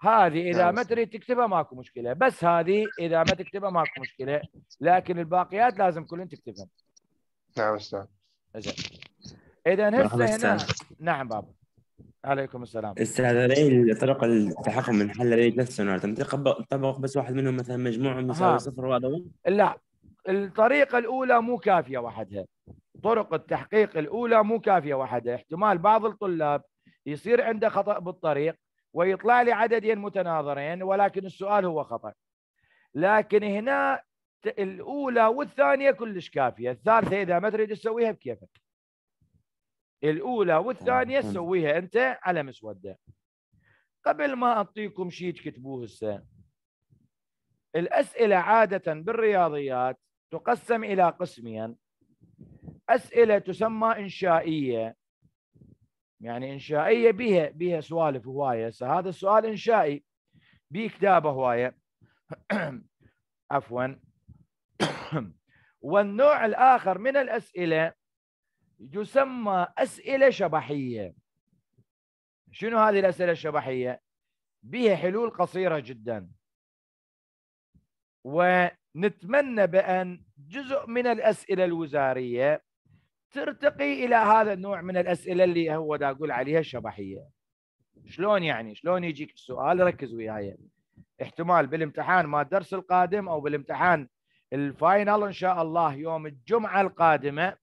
هذه اذا نعم. ما تريد تكتبها ماكو مشكله بس هذه اذا ما تكتبها ماكو مشكله لكن الباقيات لازم كلن تكتبها نعم استاذ اذا هسه هنا نعم بابا عليكم السلام استاذ طرق التحكم من حل نفسه سنوات تنطبق بس واحد منهم مثلا مجموع مساوي صفر واحد لا الطريقة الأولى مو كافية وحدها طرق التحقيق الأولى مو كافية وحدها احتمال بعض الطلاب يصير عنده خطأ بالطريق ويطلع لي عددين متناظرين ولكن السؤال هو خطأ لكن هنا الأولى والثانية كلش كافية الثالثة إذا ما تريد تسويها بكيفك الأولى والثانية تسويها أنت على مسودة قبل ما أعطيكم شيء تكتبوه هسه الأسئلة عادة بالرياضيات تقسم إلى قسمين أسئلة تسمى إنشائية يعني إنشائية بها بها سوالف هواية هذا السؤال إنشائي بكتابة هواية عفوا والنوع الآخر من الأسئلة يسمى أسئلة شبحية شنو هذه الأسئلة الشبحية؟ بها حلول قصيرة جدا و نتمنى بأن جزء من الأسئلة الوزارية ترتقي إلى هذا النوع من الأسئلة اللي هو دا أقول عليها الشبحية شلون يعني شلون يجيك السؤال ركز وياي احتمال بالامتحان ما الدرس القادم أو بالامتحان الفاينل إن شاء الله يوم الجمعة القادمة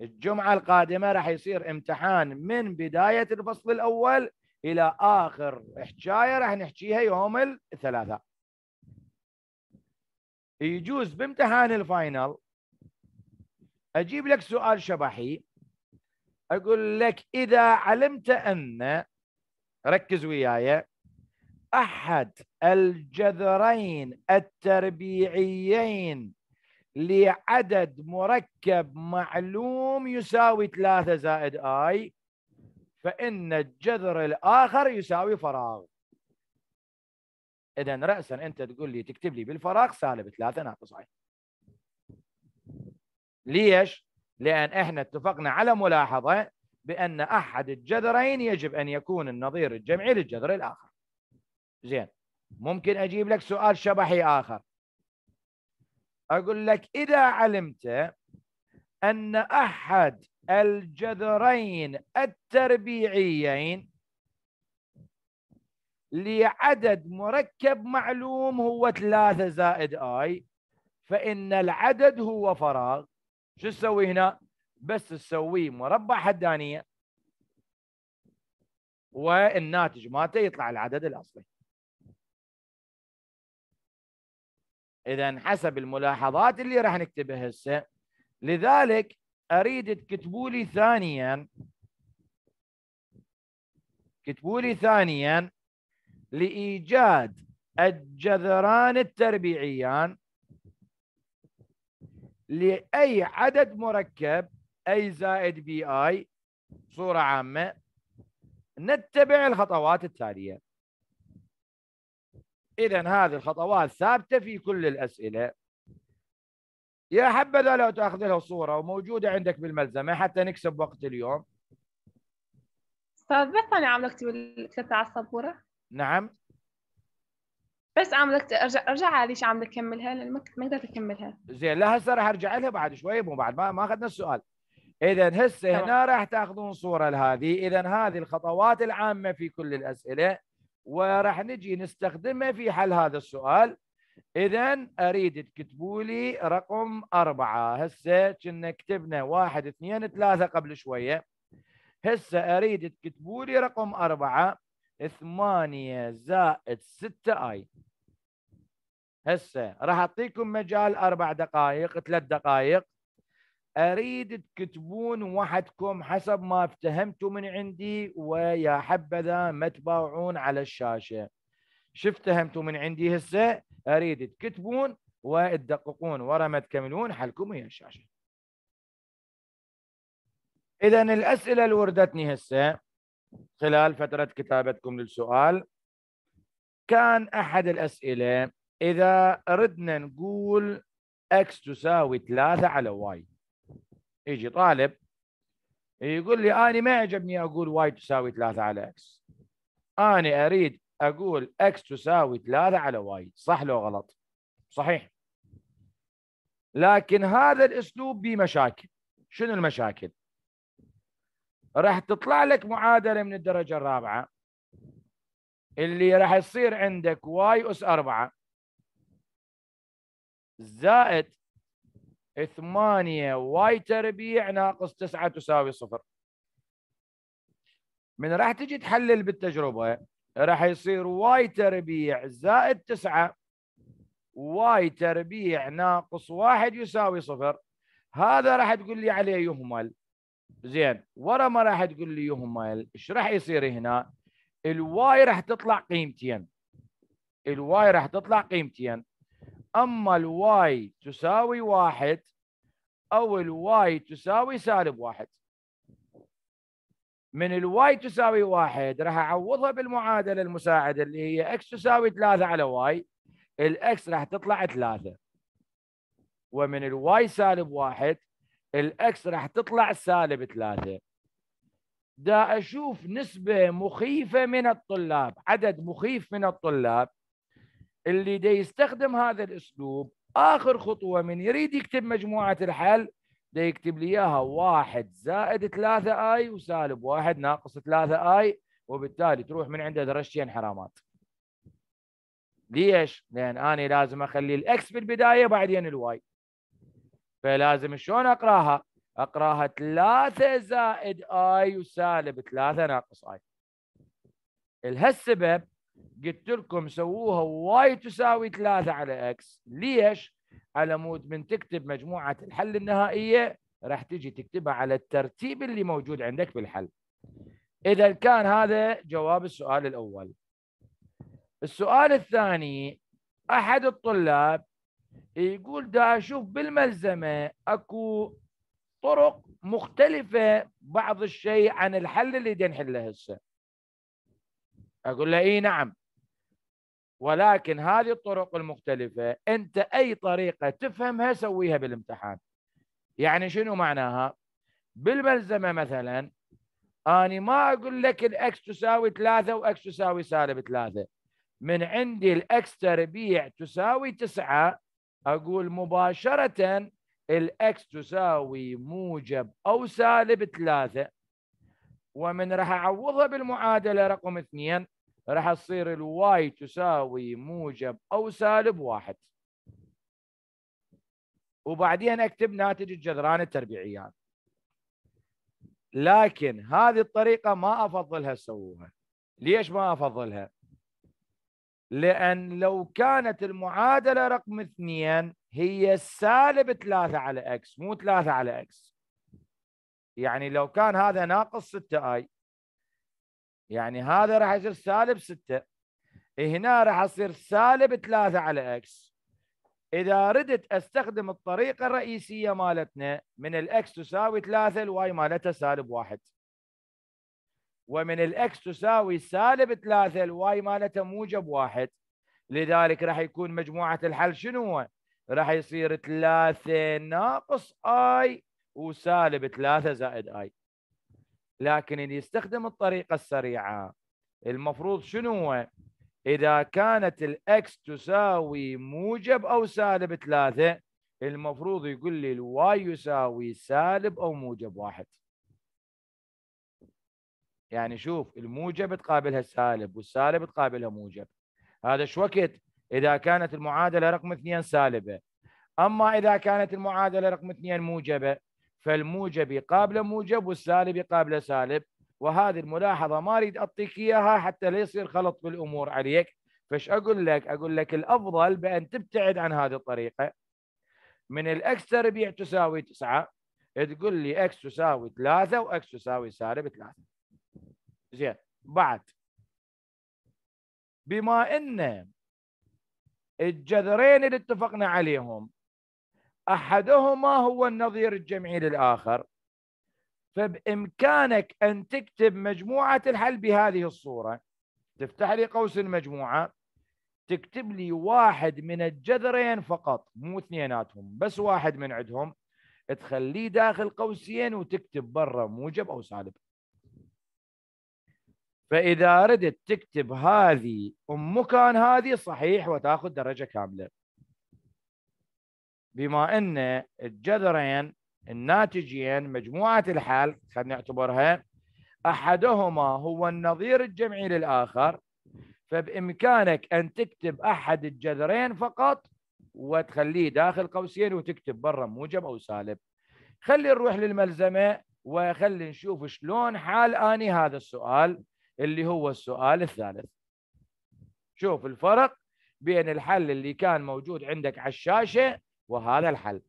الجمعة القادمة راح يصير امتحان من بداية الفصل الأول إلى آخر حكاية راح نحكيها يوم الثلاثاء يجوز بامتحان الفاينل اجيب لك سؤال شبحي اقول لك اذا علمت ان ركز وياي احد الجذرين التربيعيين لعدد مركب معلوم يساوي 3 زائد اي فان الجذر الاخر يساوي فراغ اذا راسا انت تقول لي تكتب لي بالفراغ سالب 3 ناقص عين ليش؟ لان احنا اتفقنا على ملاحظه بان احد الجذرين يجب ان يكون النظير الجمعي للجذر الاخر زين ممكن اجيب لك سؤال شبحي اخر اقول لك اذا علمت ان احد الجذرين التربيعيين لعدد مركب معلوم هو 3 زائد اي فان العدد هو فراغ شو تسوي هنا بس تسوي مربع حدانيه والناتج مالته يطلع العدد الاصلي اذا حسب الملاحظات اللي راح نكتبها هسه لذلك اريد تكتبوا لي ثانيا كتبوا لي ثانيا لإيجاد الجذران التربيعيان لأي عدد مركب أي زائد بي آي صورة عامة نتبع الخطوات التالية إذا هذه الخطوات ثابتة في كل الأسئلة يا حبذا لو تاخذ لها صورة وموجودة عندك بالملزمة حتى نكسب وقت اليوم استاذ بس انا عم اكتب الكتاب على السبوره نعم بس عم بدك ارجع ارجع على شو عم بدك تكملها لان ما قدرت اكملها زين لا هسه راح ارجع لها بعد شوي مو بعد ما ما اخذنا السؤال اذا هسه هنا راح تاخذون صوره لهذه اذا هذه الخطوات العامه في كل الاسئله وراح نجي نستخدمها في حل هذا السؤال اذا اريد تكتبوا لي رقم أربعة هسه كنا كتبنا واحد اثنين ثلاثة قبل شوية هسه اريد تكتبوا لي رقم أربعة 8 زائد 6 اي هسه راح اعطيكم مجال اربع دقائق ثلاث دقائق اريد تكتبون وحدكم حسب ما افتهمتوا من عندي ويا حبذا ما تباوعون على الشاشه شو افتهمتوا من عندي هسه اريد تكتبون وتدققون ورا ما تكملون حلكم ويا الشاشه اذا الاسئله اللي وردتني هسه خلال فترة كتابتكم للسؤال كان أحد الأسئلة إذا ردنا نقول X تساوي 3 على Y يجي طالب يقول لي أنا ما عجبني أقول Y تساوي 3 على X أنا أريد أقول X تساوي 3 على Y صح لو غلط صحيح لكن هذا الأسلوب بمشاكل مشاكل شنو المشاكل راح تطلع لك معادله من الدرجه الرابعه اللي راح يصير عندك واي اس 4 زائد 8 واي تربيع ناقص 9 تساوي صفر من راح تجي تحلل بالتجربه راح يصير واي تربيع زائد 9 واي تربيع ناقص واحد يساوي صفر هذا راح تقول لي عليه يهمل زين ورا ما راح تقول لي يهمل ايش راح يصير هنا؟ الواي راح تطلع قيمتين الواي راح تطلع قيمتين اما الواي تساوي واحد او الواي تساوي سالب واحد من الواي تساوي واحد راح اعوضها بالمعادله المساعده اللي هي اكس تساوي 3 على واي الاكس راح تطلع 3 ومن الواي سالب واحد الاكس راح تطلع سالب ثلاثة دا اشوف نسبة مخيفة من الطلاب عدد مخيف من الطلاب اللي دا يستخدم هذا الاسلوب اخر خطوة من يريد يكتب مجموعة الحل دا يكتب لي اياها واحد زائد ثلاثة اي وسالب واحد ناقص ثلاثة اي وبالتالي تروح من عنده درجتين حرامات ليش؟ لان انا لازم اخلي الاكس بالبداية بعدين الواي فلازم شلون اقراها؟ اقراها 3 زائد اي وسالب 3 ناقص اي لهالسبب قلت لكم سووها واي تساوي 3 على اكس ليش؟ على مود من تكتب مجموعه الحل النهائيه راح تجي تكتبها على الترتيب اللي موجود عندك بالحل اذا كان هذا جواب السؤال الاول السؤال الثاني احد الطلاب يقول دا أشوف بالملزمة أكو طرق مختلفة بعض الشيء عن الحل اللي دي نحله هسه أقول له إي نعم ولكن هذه الطرق المختلفة أنت أي طريقة تفهمها سويها بالامتحان يعني شنو معناها بالملزمة مثلا أنا ما أقول لك الأكس تساوي ثلاثة وأكس تساوي سالب ثلاثة من عندي الأكس تربيع تساوي تسعة اقول مباشره الاكس تساوي موجب او سالب ثلاثة ومن راح اعوضها بالمعادله رقم اثنين راح تصير الواي تساوي موجب او سالب واحد وبعدين اكتب ناتج الجذران التربيعيان يعني. لكن هذه الطريقه ما افضلها تسووها ليش ما افضلها لأن لو كانت المعادلة رقم اثنين هي سالب ثلاثة على X مو ثلاثة على X يعني لو كان هذا ناقص ستة i يعني هذا راح يصير سالب ستة هنا راح يصير سالب ثلاثة على X إذا ردت أستخدم الطريقة الرئيسية مالتنا من X تساوي ثلاثة Y مالتها سالب واحد ومن الإكس تساوي سالب 3 الواي مالته موجب واحد لذلك راح يكون مجموعة الحل شنو هو؟ راح يصير 3 ناقص اي وسالب 3 زائد اي لكن اللي يستخدم الطريقة السريعة المفروض شنو هو؟ إذا كانت الإكس تساوي موجب أو سالب 3 المفروض يقول لي الواي يساوي سالب أو موجب واحد يعني شوف الموجب تقابلها السالب والسالب تقابلها موجب هذا شو وقت اذا كانت المعادله رقم اثنين سالبه اما اذا كانت المعادله رقم اثنين موجبه فالموجب يقابله موجب والسالب يقابله سالب وهذه الملاحظه ما اريد اعطيك اياها حتى لا يصير خلط بالامور عليك فش اقول لك اقول لك الافضل بان تبتعد عن هذه الطريقه من الاكس تربيع تساوي 9 تقول لي اكس تساوي 3 واكس تساوي سالب 3 زين بعد بما ان الجذرين اللي اتفقنا عليهم احدهما هو النظير الجمعي للاخر فبامكانك ان تكتب مجموعه الحل بهذه الصوره تفتح لي قوس المجموعه تكتب لي واحد من الجذرين فقط مو اثنيناتهم بس واحد من عندهم تخليه داخل قوسين وتكتب برا موجب او سالب فاذا ردت تكتب هذه ام كان هذه صحيح وتاخذ درجه كامله بما ان الجذرين الناتجين مجموعه الحال خلينا نعتبرها احدهما هو النظير الجمعي للاخر فبامكانك ان تكتب احد الجذرين فقط وتخليه داخل قوسين وتكتب برا موجب او سالب خلي نروح للملزمه وخلي نشوف شلون حال اني هذا السؤال اللي هو السؤال الثالث شوف الفرق بين الحل اللي كان موجود عندك على الشاشه وهذا الحل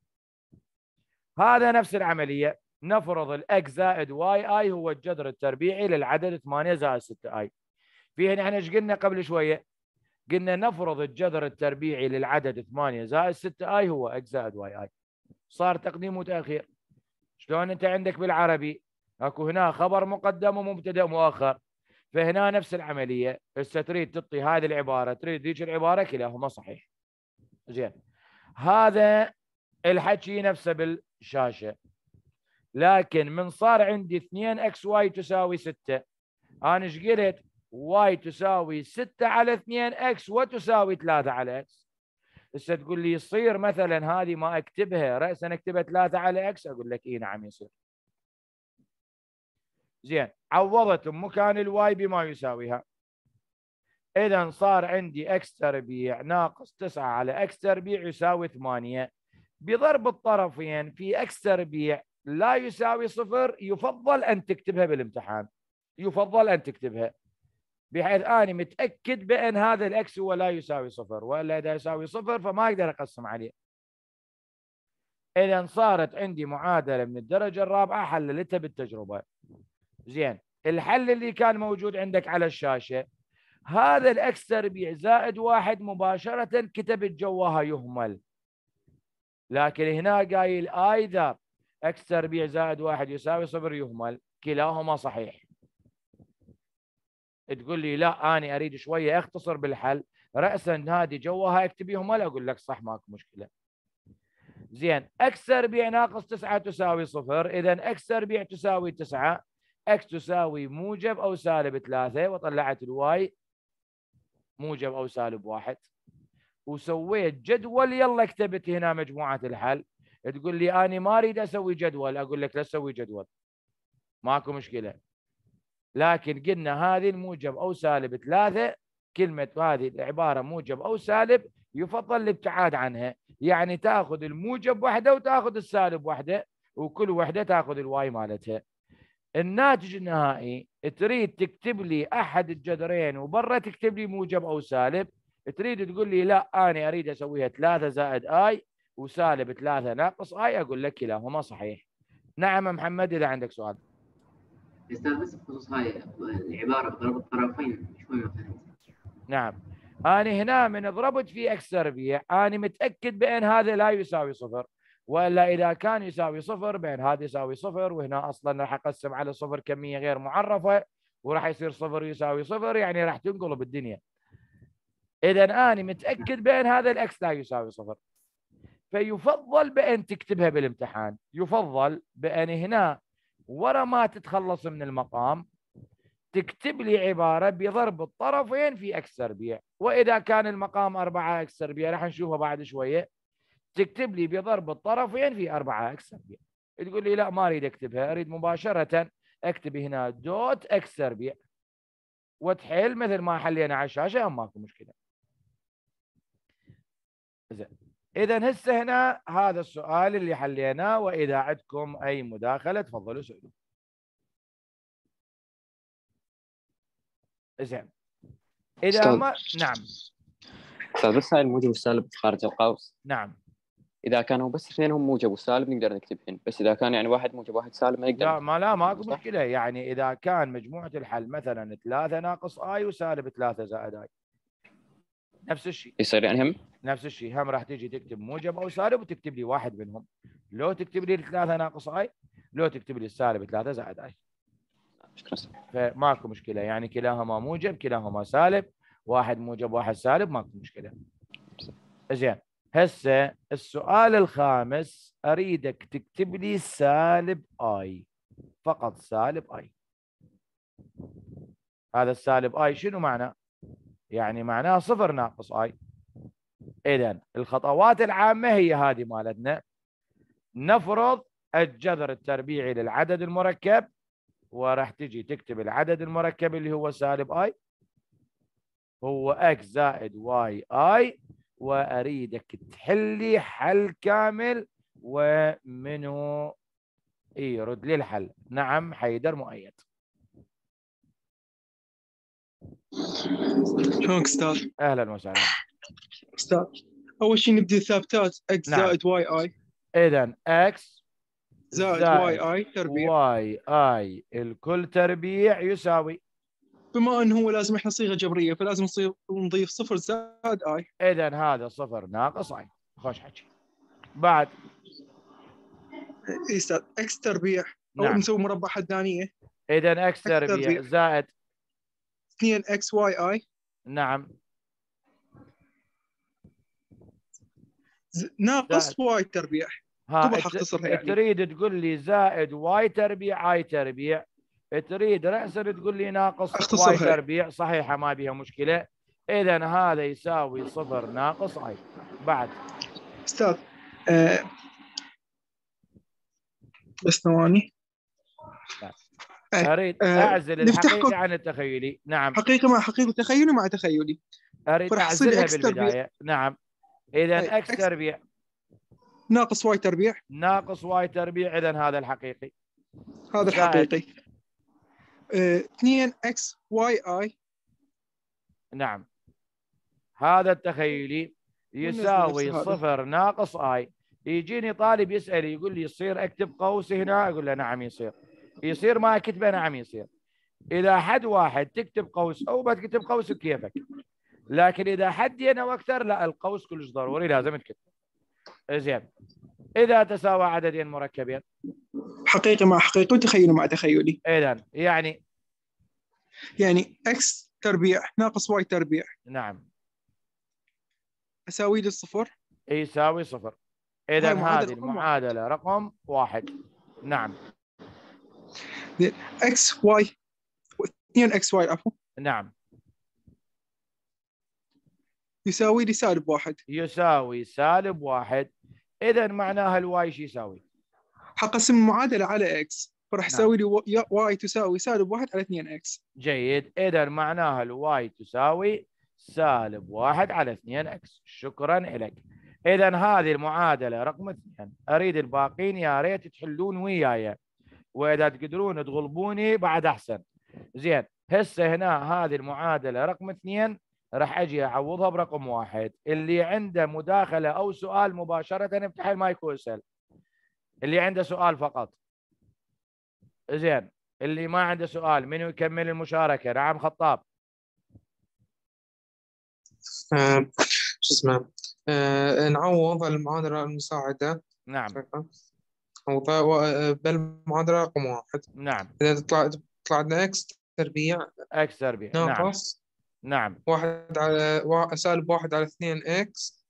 هذا نفس العمليه نفرض الاكس زائد واي اي هو الجذر التربيعي للعدد 8 زائد 6 اي هنا احنا ايش قلنا قبل شويه قلنا نفرض الجذر التربيعي للعدد 8 زائد 6 اي هو اكس زائد واي اي صار تقديم وتاخير شلون انت عندك بالعربي اكو هنا خبر مقدم ومبتدا مؤخر فهنا نفس العمليه هسه تريد تعطي هذه العباره تريد ذيك العباره كلاهما صحيح زين هذا الحكي نفسه بالشاشه لكن من صار عندي 2 اكس واي تساوي 6 انا ايش قلت؟ واي تساوي 6 على 2 اكس وتساوي 3 على اكس هسه تقول لي يصير مثلا هذه ما اكتبها راسا اكتبها 3 على اكس اقول لك اي نعم يصير زين عوضت مكان الواي بما يساويها اذا صار عندي اكس تربيع ناقص 9 على اكس تربيع يساوي 8 بضرب الطرفين في اكس تربيع لا يساوي صفر يفضل ان تكتبها بالامتحان يفضل ان تكتبها بحيث اني متاكد بان هذا الاكس هو لا يساوي صفر والا اذا يساوي صفر فما اقدر اقسم عليه اذا صارت عندي معادله من الدرجه الرابعه حللتها بالتجربه زين الحل اللي كان موجود عندك على الشاشه هذا الاكس تربيع زائد واحد مباشره كتبت جواها يهمل لكن هنا قايل ايذر اكس تربيع زائد واحد يساوي صفر يهمل كلاهما صحيح تقول لي لا انا اريد شويه اختصر بالحل راسا هذه جواها اكتب يهمل اقول لك صح ماكو مشكله زين اكس تربيع ناقص تسعة تساوي صفر اذا اكس تربيع تساوي تسعة اكس تساوي موجب او سالب 3 وطلعت الواي موجب او سالب 1 وسويت جدول يلا كتبت هنا مجموعه الحل تقول لي انا ما اريد اسوي جدول اقول لك لا تسوي جدول ماكو مشكله لكن قلنا هذه الموجب او سالب 3 كلمه هذه العباره موجب او سالب يفضل الابتعاد عنها يعني تاخذ الموجب وحده وتاخذ السالب وحده وكل وحده تاخذ الواي مالتها الناتج النهائي تريد تكتب لي احد الجذرين وبرا تكتب لي موجب او سالب تريد تقول لي لا انا اريد اسويها 3 زائد اي وسالب 3 ناقص اي اقول لك كلاهما صحيح نعم محمد اذا عندك سؤال استاذ بس بخصوص هاي العباره بضرب الطرفين شوي ما فهمت نعم انا هنا من ضربت في اكس تربيع انا متاكد بان هذا لا يساوي صفر والا اذا كان يساوي صفر بين هذا يساوي صفر وهنا اصلا راح اقسم على صفر كميه غير معرفه وراح يصير صفر يساوي صفر يعني راح تنقلب الدنيا اذا انا متاكد بان هذا الاكس لا يساوي صفر فيفضل بان تكتبها بالامتحان يفضل بان هنا ورا ما تتخلص من المقام تكتب لي عباره بضرب الطرفين في اكس تربيع واذا كان المقام 4 اكس تربيع راح نشوفها بعد شويه تكتب لي بضرب الطرفين في 4 اكس سربيع تقول لي لا ما اريد اكتبها اريد مباشره اكتب هنا دوت اكس سربيع وتحل مثل ما حلينا على الشاشه ماكو مشكله زين اذا هسه هنا هذا السؤال اللي حليناه واذا عندكم اي مداخله تفضلوا سؤالوا زين اذا ما نعم استاذ بس هاي الموجب السالب خارج القوس نعم اذا كانوا بس اثنينهم موجب وسالب نقدر نكتبهن بس اذا كان يعني واحد موجب واحد سالب ما نقدر لا ما لا ماكو مشكله يعني اذا كان مجموعه الحل مثلا 3 ناقص اي وسالب 3 زائد اي نفس الشيء يصير يعني هم نفس الشيء هم راح تيجي تكتب موجب او سالب وتكتب لي واحد منهم لو تكتب لي 3 ناقص اي لو تكتب لي السالب 3 زائد اي شكرا فماكو مشكله يعني كلاهما موجب كلاهما سالب واحد موجب واحد سالب ماكو مشكله زين هسه السؤال الخامس اريدك تكتب لي سالب اي فقط سالب اي هذا السالب اي شنو معناه؟ يعني معناه صفر ناقص اي اذا الخطوات العامه هي هذه مالتنا نفرض الجذر التربيعي للعدد المركب وراح تجي تكتب العدد المركب اللي هو سالب اي هو اكس زائد واي اي واريدك تحلي حل كامل ومنه إيه، يرد لي الحل نعم حيدر مؤيد شلونك استاذ؟ اهلا وسهلا استاذ اول شيء نبدا الثابتات اكس نعم. زائد واي اي اذا اكس زائد واي اي تربيع واي اي الكل تربيع يساوي بما انه هو لازم احنا صيغه جبريه فلازم نصير نضيف صفر زائد اي اذا هذا صفر ناقص اي خوش حكي بعد اي استاذ اكس تربيع نعم. او نسوي مربع حدانيه اذا اكس تربيع زائد 2 اكس واي اي نعم ناقص واي تربيع ها تريد تقول لي زائد واي تربيع اي تربيع تريد رأسا تقول لي ناقص واي تربيع صحيحه ما بيها مشكله اذا هذا يساوي صفر ناقص اي بعد استاذ أه بس ثواني آه، اريد أه اعزل الحقيقه عن التخيلي نعم حقيقه مع حقيقه تخيلي مع تخيلي اريد اعزلها بالبدايه نعم اذا طيب، اكس تربيع ناقص واي تربيع ناقص واي تربيع اذا هذا الحقيقي هذا الحقيقي 2 اكس واي اي نعم هذا التخيلي يساوي صفر ناقص اي يجيني طالب يسال يقول لي يصير اكتب قوس هنا اقول له نعم يصير يصير ما اكتبه نعم يصير اذا حد واحد تكتب قوس او ما تكتب قوس بكيفك لكن اذا حد انا واكثر لا القوس كلش ضروري لازم تكتب زين إذا تساوى عددين مركبين حقيقي مع حقيقي وتخيلي مع تخيلي إذا يعني يعني إكس تربيع ناقص واي تربيع نعم أساوي للصفر يساوي صفر إذا هذه المعادلة رقم واحد نعم إكس واي 2 إكس واي عفوا نعم يساوي لي سالب واحد يساوي سالب واحد اذا معناها الواي شو يساوي؟ حقسم المعادله على اكس فراح نعم. يساوي نعم. لي واي تساوي سالب واحد على 2 اكس جيد اذا معناها الواي تساوي سالب واحد على 2 اكس شكرا لك اذا هذه المعادله رقم اثنين اريد الباقين يا ريت تحلون وياي واذا تقدرون تغلبوني بعد احسن زين هسه هنا هذه المعادله رقم اثنين راح اجي اعوضها برقم واحد اللي عنده مداخله او سؤال مباشره افتح المايك واسال اللي عنده سؤال فقط زين اللي ما عنده سؤال من يكمل المشاركه نعم خطاب آه، شو اسمه آه، نعوض المعادله المساعده نعم آه، بالمعادله رقم واحد نعم اذا تطلع تطلع اكس تربيع اكس تربيع نعم نعم واحد على سالب واحد على اثنين اكس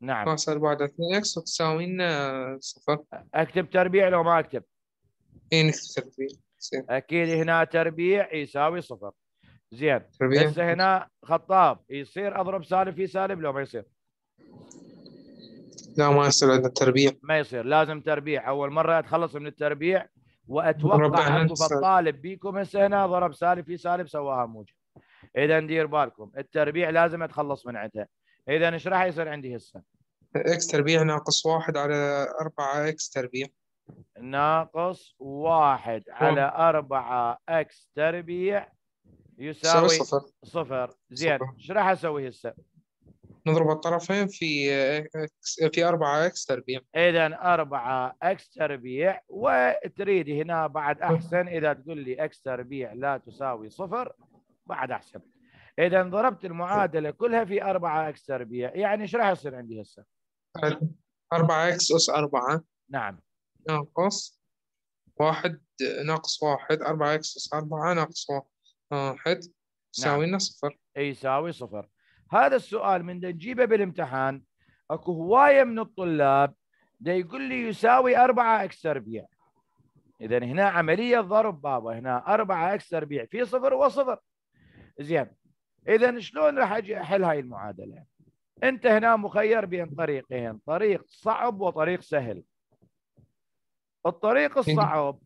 نعم سالب واحد على اثنين اكس وتساوي لنا صفر اكتب تربيع لو ما اكتب اي نكتب تربيع اكيد هنا تربيع يساوي صفر زين هسه هنا خطاب يصير اضرب سالب في سالب لو ما يصير لا ما يصير عندنا تربيع ما يصير لازم تربيع اول مره اتخلص من التربيع واتوقع انكم الطالب بيكم هسه هنا ضرب سالب في سالب سواها موجب اذا دير بالكم التربيع لازم اتخلص من عندها اذا ايش راح يصير عندي هسه؟ اكس تربيع ناقص واحد على 4 اكس تربيع ناقص واحد على 4 اكس تربيع يساوي صفر صفر زين ايش راح اسوي هسه؟ نضرب الطرفين في اكس في 4 اكس تربيع اذا 4 اكس تربيع وتريد هنا بعد احسن اذا تقول لي اكس تربيع لا تساوي صفر بعد احسن اذا ضربت المعادله كلها في 4 اكس تربيع يعني ايش راح يصير عندي هسه 4 اكس اس 4 نعم ناقص واحد ناقص واحد 4 اكس اس 4 ناقص واحد يساوي لنا نعم. صفر اي يساوي صفر هذا السؤال من نجيبه بالامتحان اكو هوايه من الطلاب دا يقول لي يساوي 4 اكس تربيع اذا هنا عمليه ضرب بابا هنا 4 اكس تربيع في صفر وصفر زين اذا شلون راح اجي احل هاي المعادله انت هنا مخير بين طريقين طريق صعب وطريق سهل الطريق الصعب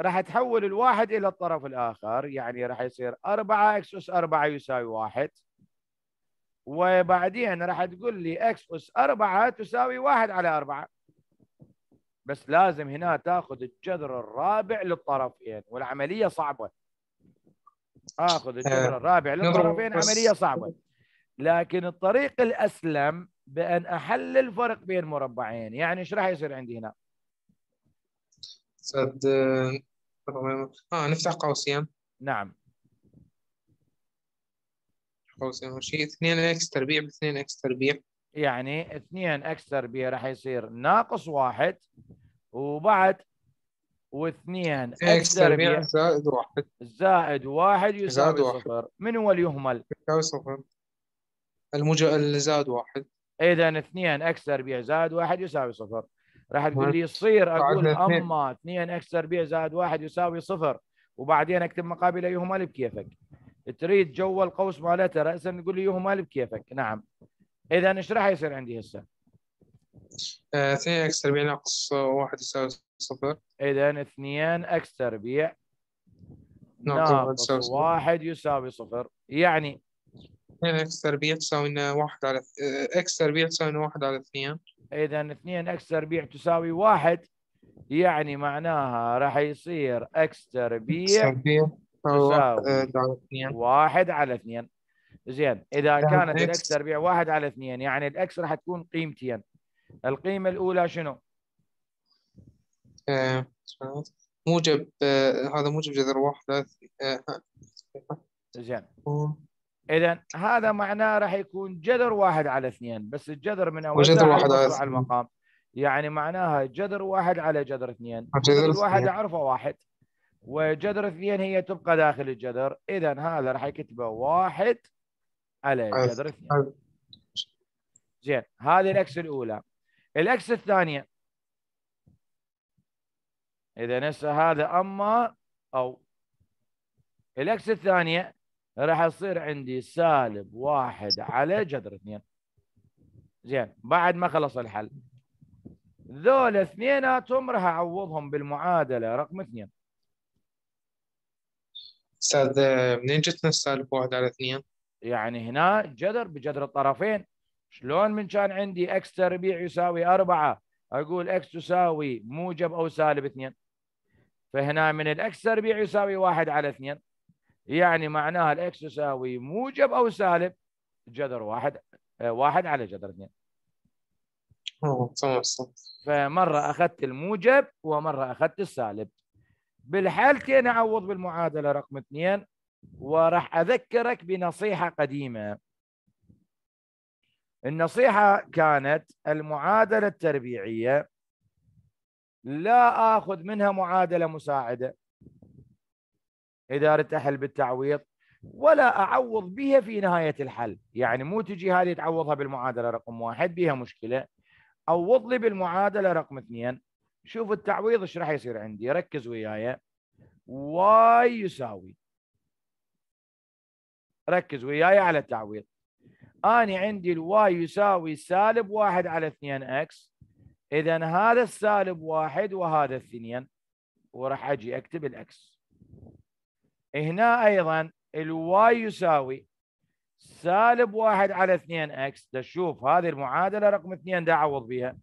راح تحول الواحد الى الطرف الاخر يعني راح يصير 4 اكس اس 4 يساوي واحد وبعدين راح تقول لي اكس اس 4 تساوي واحد على 4 بس لازم هنا تاخذ الجذر الرابع للطرفين والعمليه صعبه اخذ الجبر آه، الرابع للطرفين عمليه صعبه لكن الطريق الاسلم بان احل الفرق بين مربعين يعني ايش راح يصير عندي هنا؟ سد آه،, اه نفتح قوسين نعم قوسين شيء 2 اكس تربيع ب 2 اكس تربيع يعني 2 اكس تربيع راح يصير ناقص واحد وبعد واثنين اكثر من زائد واحد زائد واحد يساوي زائد واحد. صفر من هو اليهمل؟ يساوي صفر المج... زائد واحد اذا اثنين اكس تربيع زائد واحد يساوي صفر راح تقول لي يصير اقول اما اثنين اكس تربيع زائد واحد يساوي صفر وبعدين اكتب مقابل يهمل بكيفك تريد جوا القوس مالته راسا تقول لي يهمل بكيفك نعم اذا ايش راح يصير عندي هسه؟ آه، اثنين اكس تربيع ناقص آه، واحد يساوي صفر اذا اثنين اكس تربيع ناقص واحد يساوي صفر يعني اثنين اكس تربيع تساوي واحد على آه، اكس تربيع تساوي واحد على اثنين اذا اثنين اكس تربيع تساوي واحد يعني معناها راح يصير اكس تربيع تساوي واحد على اثنين زين اذا يعني كانت الاكس تربيع واحد على اثنين يعني الاكس راح تكون قيمتين القيمة الأولى شنو؟ آه، موجب آه، هذا موجب جذر واحد زين آه. إذا هذا معناه راح يكون جذر واحد على اثنين بس الجذر من أول جذر واحد على, المقام يعني معناها جذر واحد على جذر اثنين جذر واحد أعرفه واحد وجذر اثنين هي تبقى داخل الجذر إذا هذا راح يكتبه واحد على جذر اثنين زين هذه الأكس الأولى الاكس الثانيه اذا هسه هذا اما او الاكس الثانيه راح يصير عندي سالب واحد على جذر اثنين زين بعد ما خلص الحل ذول اثنيناتهم راح اعوضهم بالمعادله رقم اثنين استاذ منين جتنا السالب واحد على اثنين؟ يعني هنا جذر بجذر الطرفين شلون من كان عندي اكس تربيع يساوي أربعة أقول اكس تساوي موجب أو سالب اثنين فهنا من الاكس تربيع يساوي واحد على اثنين يعني معناها الاكس تساوي موجب أو سالب جذر واحد آه، واحد على جذر اثنين فمرة أخذت الموجب ومرة أخذت السالب بالحالتين أعوض بالمعادلة رقم اثنين وراح أذكرك بنصيحة قديمة النصيحة كانت المعادلة التربيعية لا آخذ منها معادلة مساعدة إذا أردت أحل بالتعويض ولا أعوض بها في نهاية الحل يعني مو تجي هذه تعوضها بالمعادلة رقم واحد بها مشكلة عوض لي بالمعادلة رقم اثنين شوف التعويض ايش راح يصير عندي ركز وياي واي يساوي ركز وياي على التعويض أنا عندي الواي يساوي سالب واحد على 2 اكس إذا هذا السالب واحد وهذا اثنين وراح أجي أكتب الأكس هنا أيضا الواي يساوي سالب واحد على 2 اكس تشوف هذه المعادلة رقم اثنين ده أعوض بها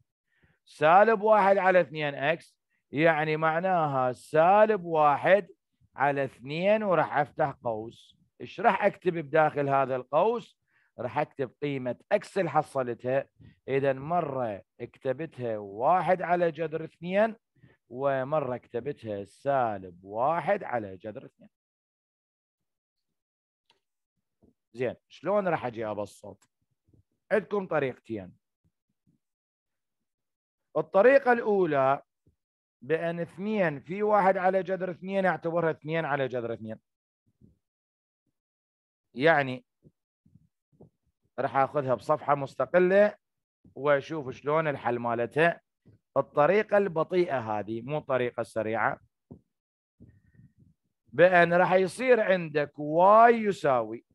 سالب واحد على 2 اكس يعني معناها سالب واحد على اثنين وراح أفتح قوس ايش راح أكتب بداخل هذا القوس راح اكتب قيمه اكس اللي حصلتها اذا مره كتبتها واحد على جذر اثنين ومره كتبتها سالب واحد على جذر اثنين زين شلون راح اجي ابسط عندكم طريقتين الطريقه الاولى بان اثنين في واحد على جذر اثنين اعتبرها اثنين على جذر اثنين يعني راح اخذها بصفحه مستقله واشوف شلون الحل مالتها الطريقه البطيئه هذه مو الطريقه السريعه بان راح يصير عندك واي يساوي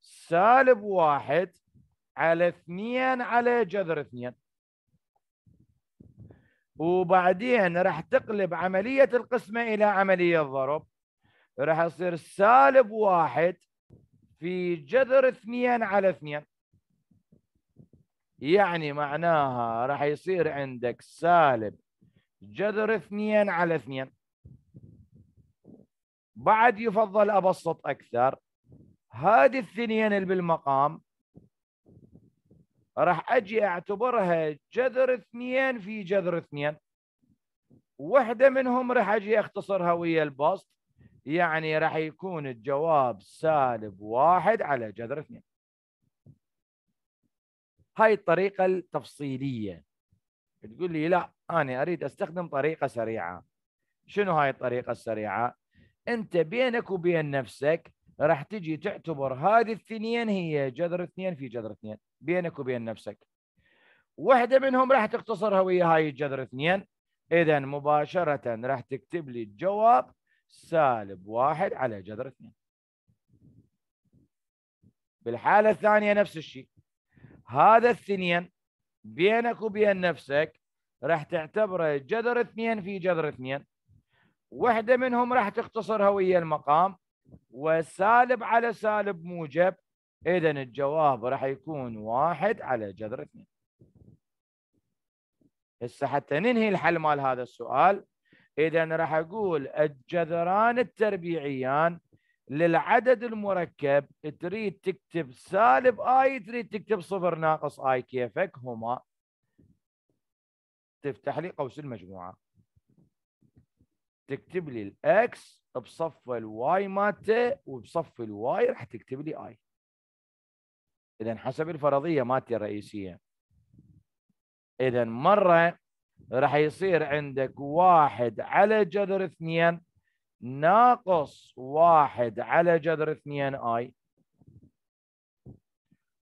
سالب واحد على اثنين على جذر اثنين وبعدين راح تقلب عملية القسمة إلى عملية ضرب راح يصير سالب واحد في جذر اثنين على اثنين يعني معناها راح يصير عندك سالب جذر اثنين على اثنين بعد يفضل أبسط أكثر هذه الثنين اللي بالمقام راح أجي أعتبرها جذر اثنين في جذر اثنين وحدة منهم راح أجي أختصرها ويا البسط يعني راح يكون الجواب سالب واحد على جذر اثنين هاي الطريقة التفصيلية تقول لي لا أنا أريد أستخدم طريقة سريعة شنو هاي الطريقة السريعة أنت بينك وبين نفسك راح تجي تعتبر هذه الثنين هي جذر اثنين في جذر اثنين بينك وبين نفسك واحدة منهم راح تختصرها ويا هاي الجذر اثنين إذا مباشرة راح تكتب لي الجواب سالب واحد على جذر اثنين بالحالة الثانية نفس الشيء هذا الثنين بينك وبين نفسك راح تعتبره جذر اثنين في جذر اثنين وحدة منهم راح تختصرها ويا المقام وسالب على سالب موجب إذا الجواب راح يكون واحد على جذر اثنين هسه حتى ننهي الحل مال هذا السؤال اذا راح اقول الجذران التربيعيان للعدد المركب تريد تكتب سالب اي تريد تكتب صفر ناقص اي كيفك هما تفتح لي قوس المجموعه تكتب لي الاكس بصف الواي مالته وبصف الواي راح تكتب لي اي اذا حسب الفرضيه مالتي الرئيسيه اذا مره راح يصير عندك واحد على جذر اثنين ناقص واحد على جذر اثنين اي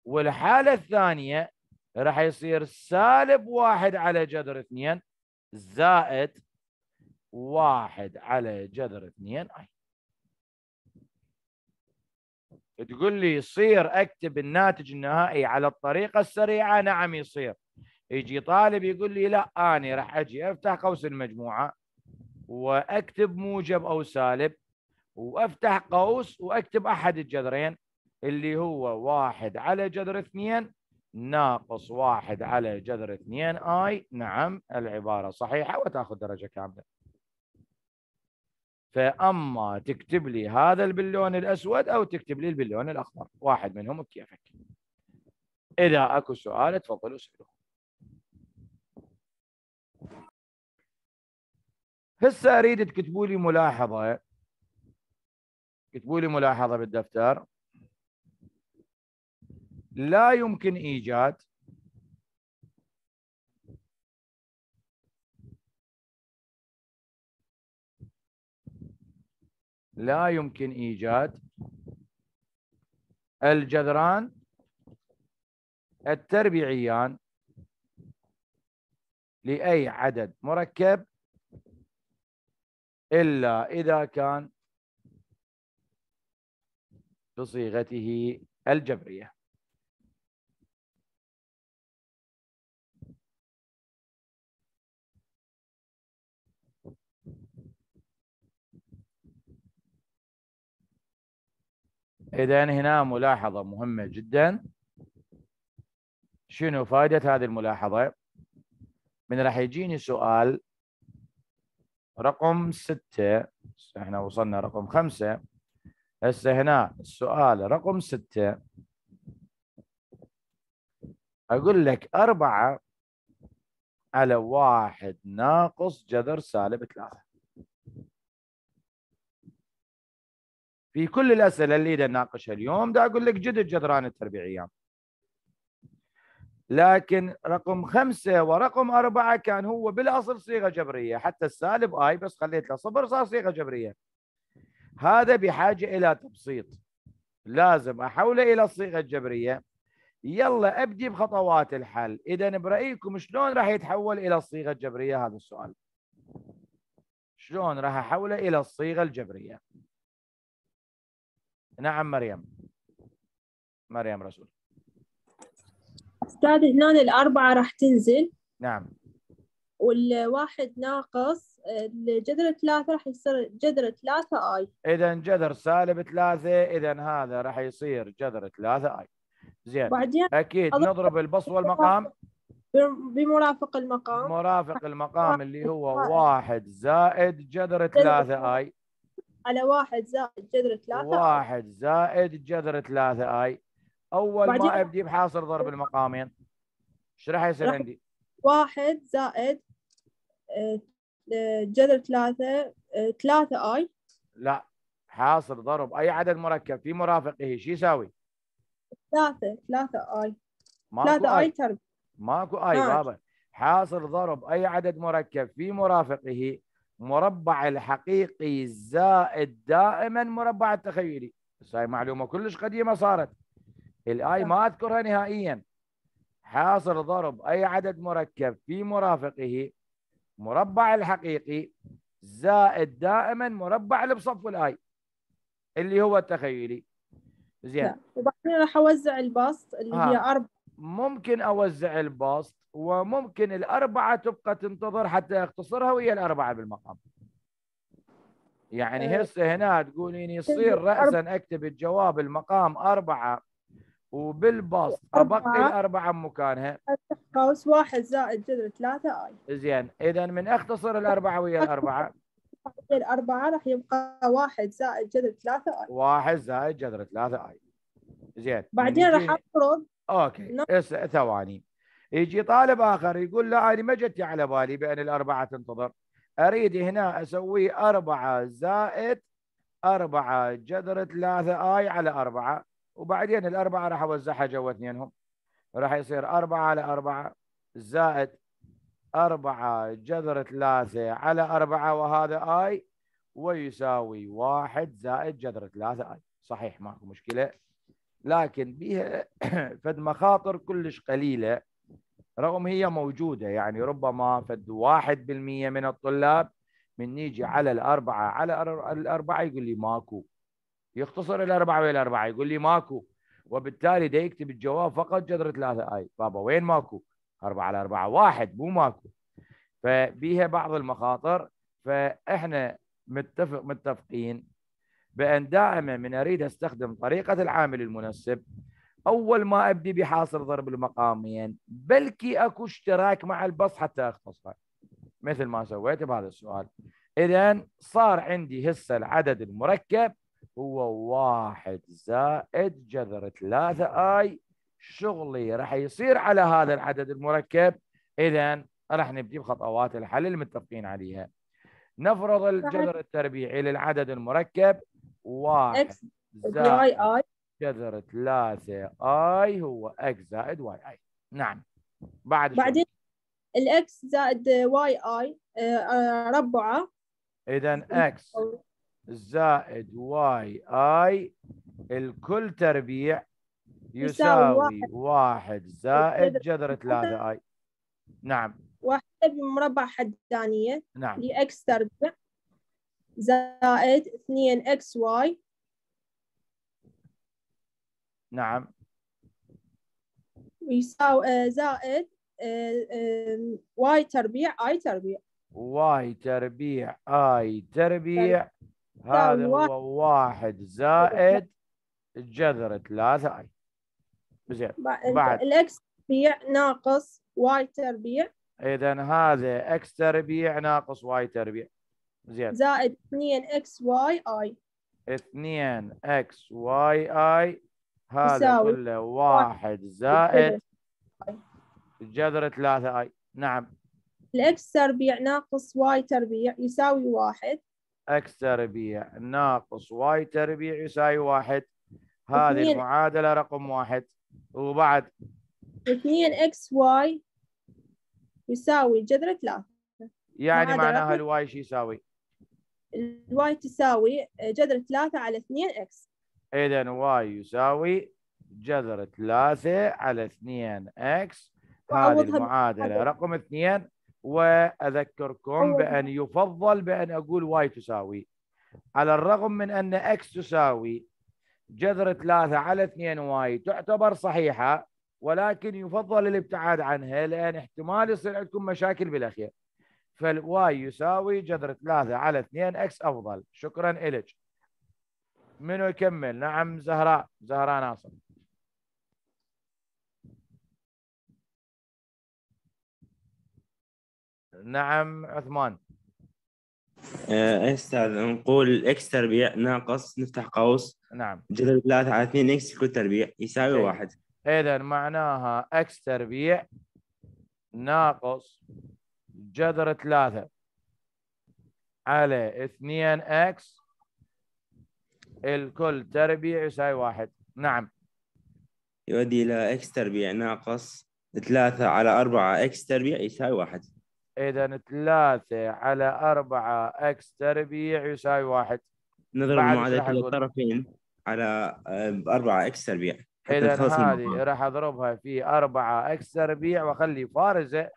والحالة الثانية راح يصير سالب واحد على جذر اثنين زائد واحد على جذر اثنين اي تقول لي يصير اكتب الناتج النهائي على الطريقة السريعة نعم يصير يجي طالب يقول لي لا أنا راح أجي أفتح قوس المجموعة وأكتب موجب أو سالب وأفتح قوس وأكتب أحد الجذرين اللي هو واحد على جذر اثنين ناقص واحد على جذر اثنين آي نعم العبارة صحيحة وتأخذ درجة كاملة فأما تكتب لي هذا البلون الأسود أو تكتب لي البلون الأخضر واحد منهم بكيفك إذا أكو سؤال تفضلوا اسألوه هسه اريد تكتبوا لي ملاحظه كتبوا لي ملاحظه بالدفتر لا يمكن ايجاد لا يمكن ايجاد الجذران التربيعيان لاي عدد مركب إلا إذا كان بصيغته الجبرية إذا هنا ملاحظة مهمة جدا شنو فائدة هذه الملاحظة؟ من راح يجيني سؤال رقم ستة احنا وصلنا رقم خمسة هسه هنا السؤال رقم ستة أقول لك أربعة على واحد ناقص جذر سالب ثلاثة في كل الأسئلة اللي ناقشها اليوم دا أقول لك جد الجذران التربيعية لكن رقم خمسة ورقم أربعة كان هو بالأصل صيغة جبرية حتى السالب آي بس خليت له صفر صار صيغة جبرية هذا بحاجة إلى تبسيط لازم أحوله إلى الصيغة الجبرية يلا أبدي بخطوات الحل إذا برأيكم شلون راح يتحول إلى الصيغة الجبرية هذا السؤال شلون راح أحوله إلى الصيغة الجبرية نعم مريم مريم رسول استاذ هنا الأربعة راح تنزل نعم والواحد ناقص الجذر ثلاثة راح يصير جذر ثلاثة اي اذا جذر سالب ثلاثة اذا هذا راح يصير جذر ثلاثة اي زين بعدين اكيد نضرب البسط والمقام بمرافق المقام مرافق المقام اللي هو واحد زائد جذر ثلاثة اي على واحد زائد جذر ثلاثة واحد زائد جذر ثلاثة اي اول ما ابدي بحاصر ضرب المقامين ايش راح يصير عندي؟ واحد زائد آه، آه، جذر ثلاثة آه، ثلاثة اي لا حاصر ضرب اي عدد مركب في مرافقه شو يساوي؟ ثلاثة ثلاثة اي ثلاثة اي ترب ماكو اي بابا نعم. حاصر ضرب اي عدد مركب في مرافقه مربع الحقيقي زائد دائما مربع التخيلي هاي معلومه كلش قديمه صارت الاي ما اذكرها نهائيا حاصل ضرب اي عدد مركب في مرافقه مربع الحقيقي زائد دائما مربع اللي بصف الاي اللي هو التخيلي زين وبعدين راح اوزع البسط اللي ها. هي اربع ممكن اوزع البسط وممكن الاربعه تبقى تنتظر حتى اختصرها ويا الاربعه بالمقام يعني إيه. هسه هنا تقولين يصير راسا اكتب الجواب المقام اربعه وبالباص ابقي الاربعه بمكانها قوس واحد زائد جذر ثلاثه اي زين اذا من اختصر الاربعه ويا الاربعه الاربعه راح يبقى واحد زائد جذر ثلاثه اي واحد زائد جذر ثلاثه اي زين بعدين راح افرض اوكي اس... ثواني يجي طالب اخر يقول لا انا ما جت على بالي بان الاربعه تنتظر اريد هنا اسوي اربعه زائد أربعة جذر ثلاثة آي على أربعة وبعدين الأربعة راح أوزعها جوا اثنينهم راح يصير أربعة على أربعة زائد أربعة جذر ثلاثة على أربعة وهذا آي ويساوي واحد زائد جذر ثلاثة آي صحيح ماكو مشكلة لكن بها فد مخاطر كلش قليلة رغم هي موجودة يعني ربما فد واحد بالمية من الطلاب من نيجي على الأربعة على الأربعة يقول لي ماكو يختصر الى اربعه والى اربعه يقول لي ماكو وبالتالي ده يكتب الجواب فقط جذر ثلاثه اي بابا وين ماكو؟ اربعه على اربعه واحد مو ماكو فبيها بعض المخاطر فاحنا متفق متفقين بان دائما من اريد استخدم طريقه العامل المنسب اول ما ابدي بحاصر ضرب المقامين بلكي اكو اشتراك مع البص حتى اختصر مثل ما سويت بهذا السؤال اذا صار عندي هسه العدد المركب هو واحد زائد جذر ثلاثة آي شغلي راح يصير على هذا العدد المركب إذا راح نبدي بخطوات الحل المتفقين عليها نفرض الجذر التربيعي للعدد المركب واحد زائد جذر ثلاثة آي هو إكس زائد واي آي نعم بعد بعدين الإكس زائد واي آي آه، آه، ربعه إذا إكس زائد واي اي الكل تربيع يساوي واحد, زائد جذر ثلاثة اي نعم واحد بمربع حدانية نعم لإكس تربيع زائد اثنين اكس واي نعم يساوي آه، زائد آه، آه، واي تربيع اي تربيع واي تربيع اي تربيع, تربيع. هذا هو واحد زائد جذر ثلاثة اي زين بعد الاكس تربيع ناقص واي تربيع اذا هذا اكس تربيع ناقص واي تربيع زين زائد 2 اكس واي اي 2 اكس واي اي هذا كله واحد زائد جذر ثلاثة اي نعم الاكس تربيع ناقص واي تربيع يساوي واحد اكس تربيع ناقص واي تربيع يساوي واحد هذه المعادله رقم واحد وبعد 2 اكس واي يساوي جذر 3 يعني معناها الواي شو يساوي؟ الواي تساوي جذر 3 على 2 2X اذا واي يساوي جذر 3 على 2 2X هذه المعادله رقم 2 وأذكركم بأن يفضل بأن أقول واي تساوي على الرغم من أن اكس تساوي جذر 3 على 2 واي تعتبر صحيحة ولكن يفضل الابتعاد عنها لأن احتمال يصير عندكم مشاكل بالأخير فالواي يساوي جذر 3 على 2 اكس أفضل شكرا إلك منو يكمل نعم زهراء زهراء ناصر نعم عثمان آه، استاذ نقول اكس تربيع ناقص نفتح قوس نعم جذر 3 على 2 اكس كل تربيع يساوي 1 إيه. اذا معناها اكس تربيع ناقص جذر 3 على 2 اكس الكل تربيع يساوي 1 نعم يؤدي الى اكس تربيع ناقص 3 على 4 اكس تربيع يساوي 1 اذا 3 على 4 اكس تربيع يساوي 1 نضرب معادله الطرفين على 4 آه، اكس تربيع اذا هذه راح اضربها في 4 اكس تربيع واخلي فارزه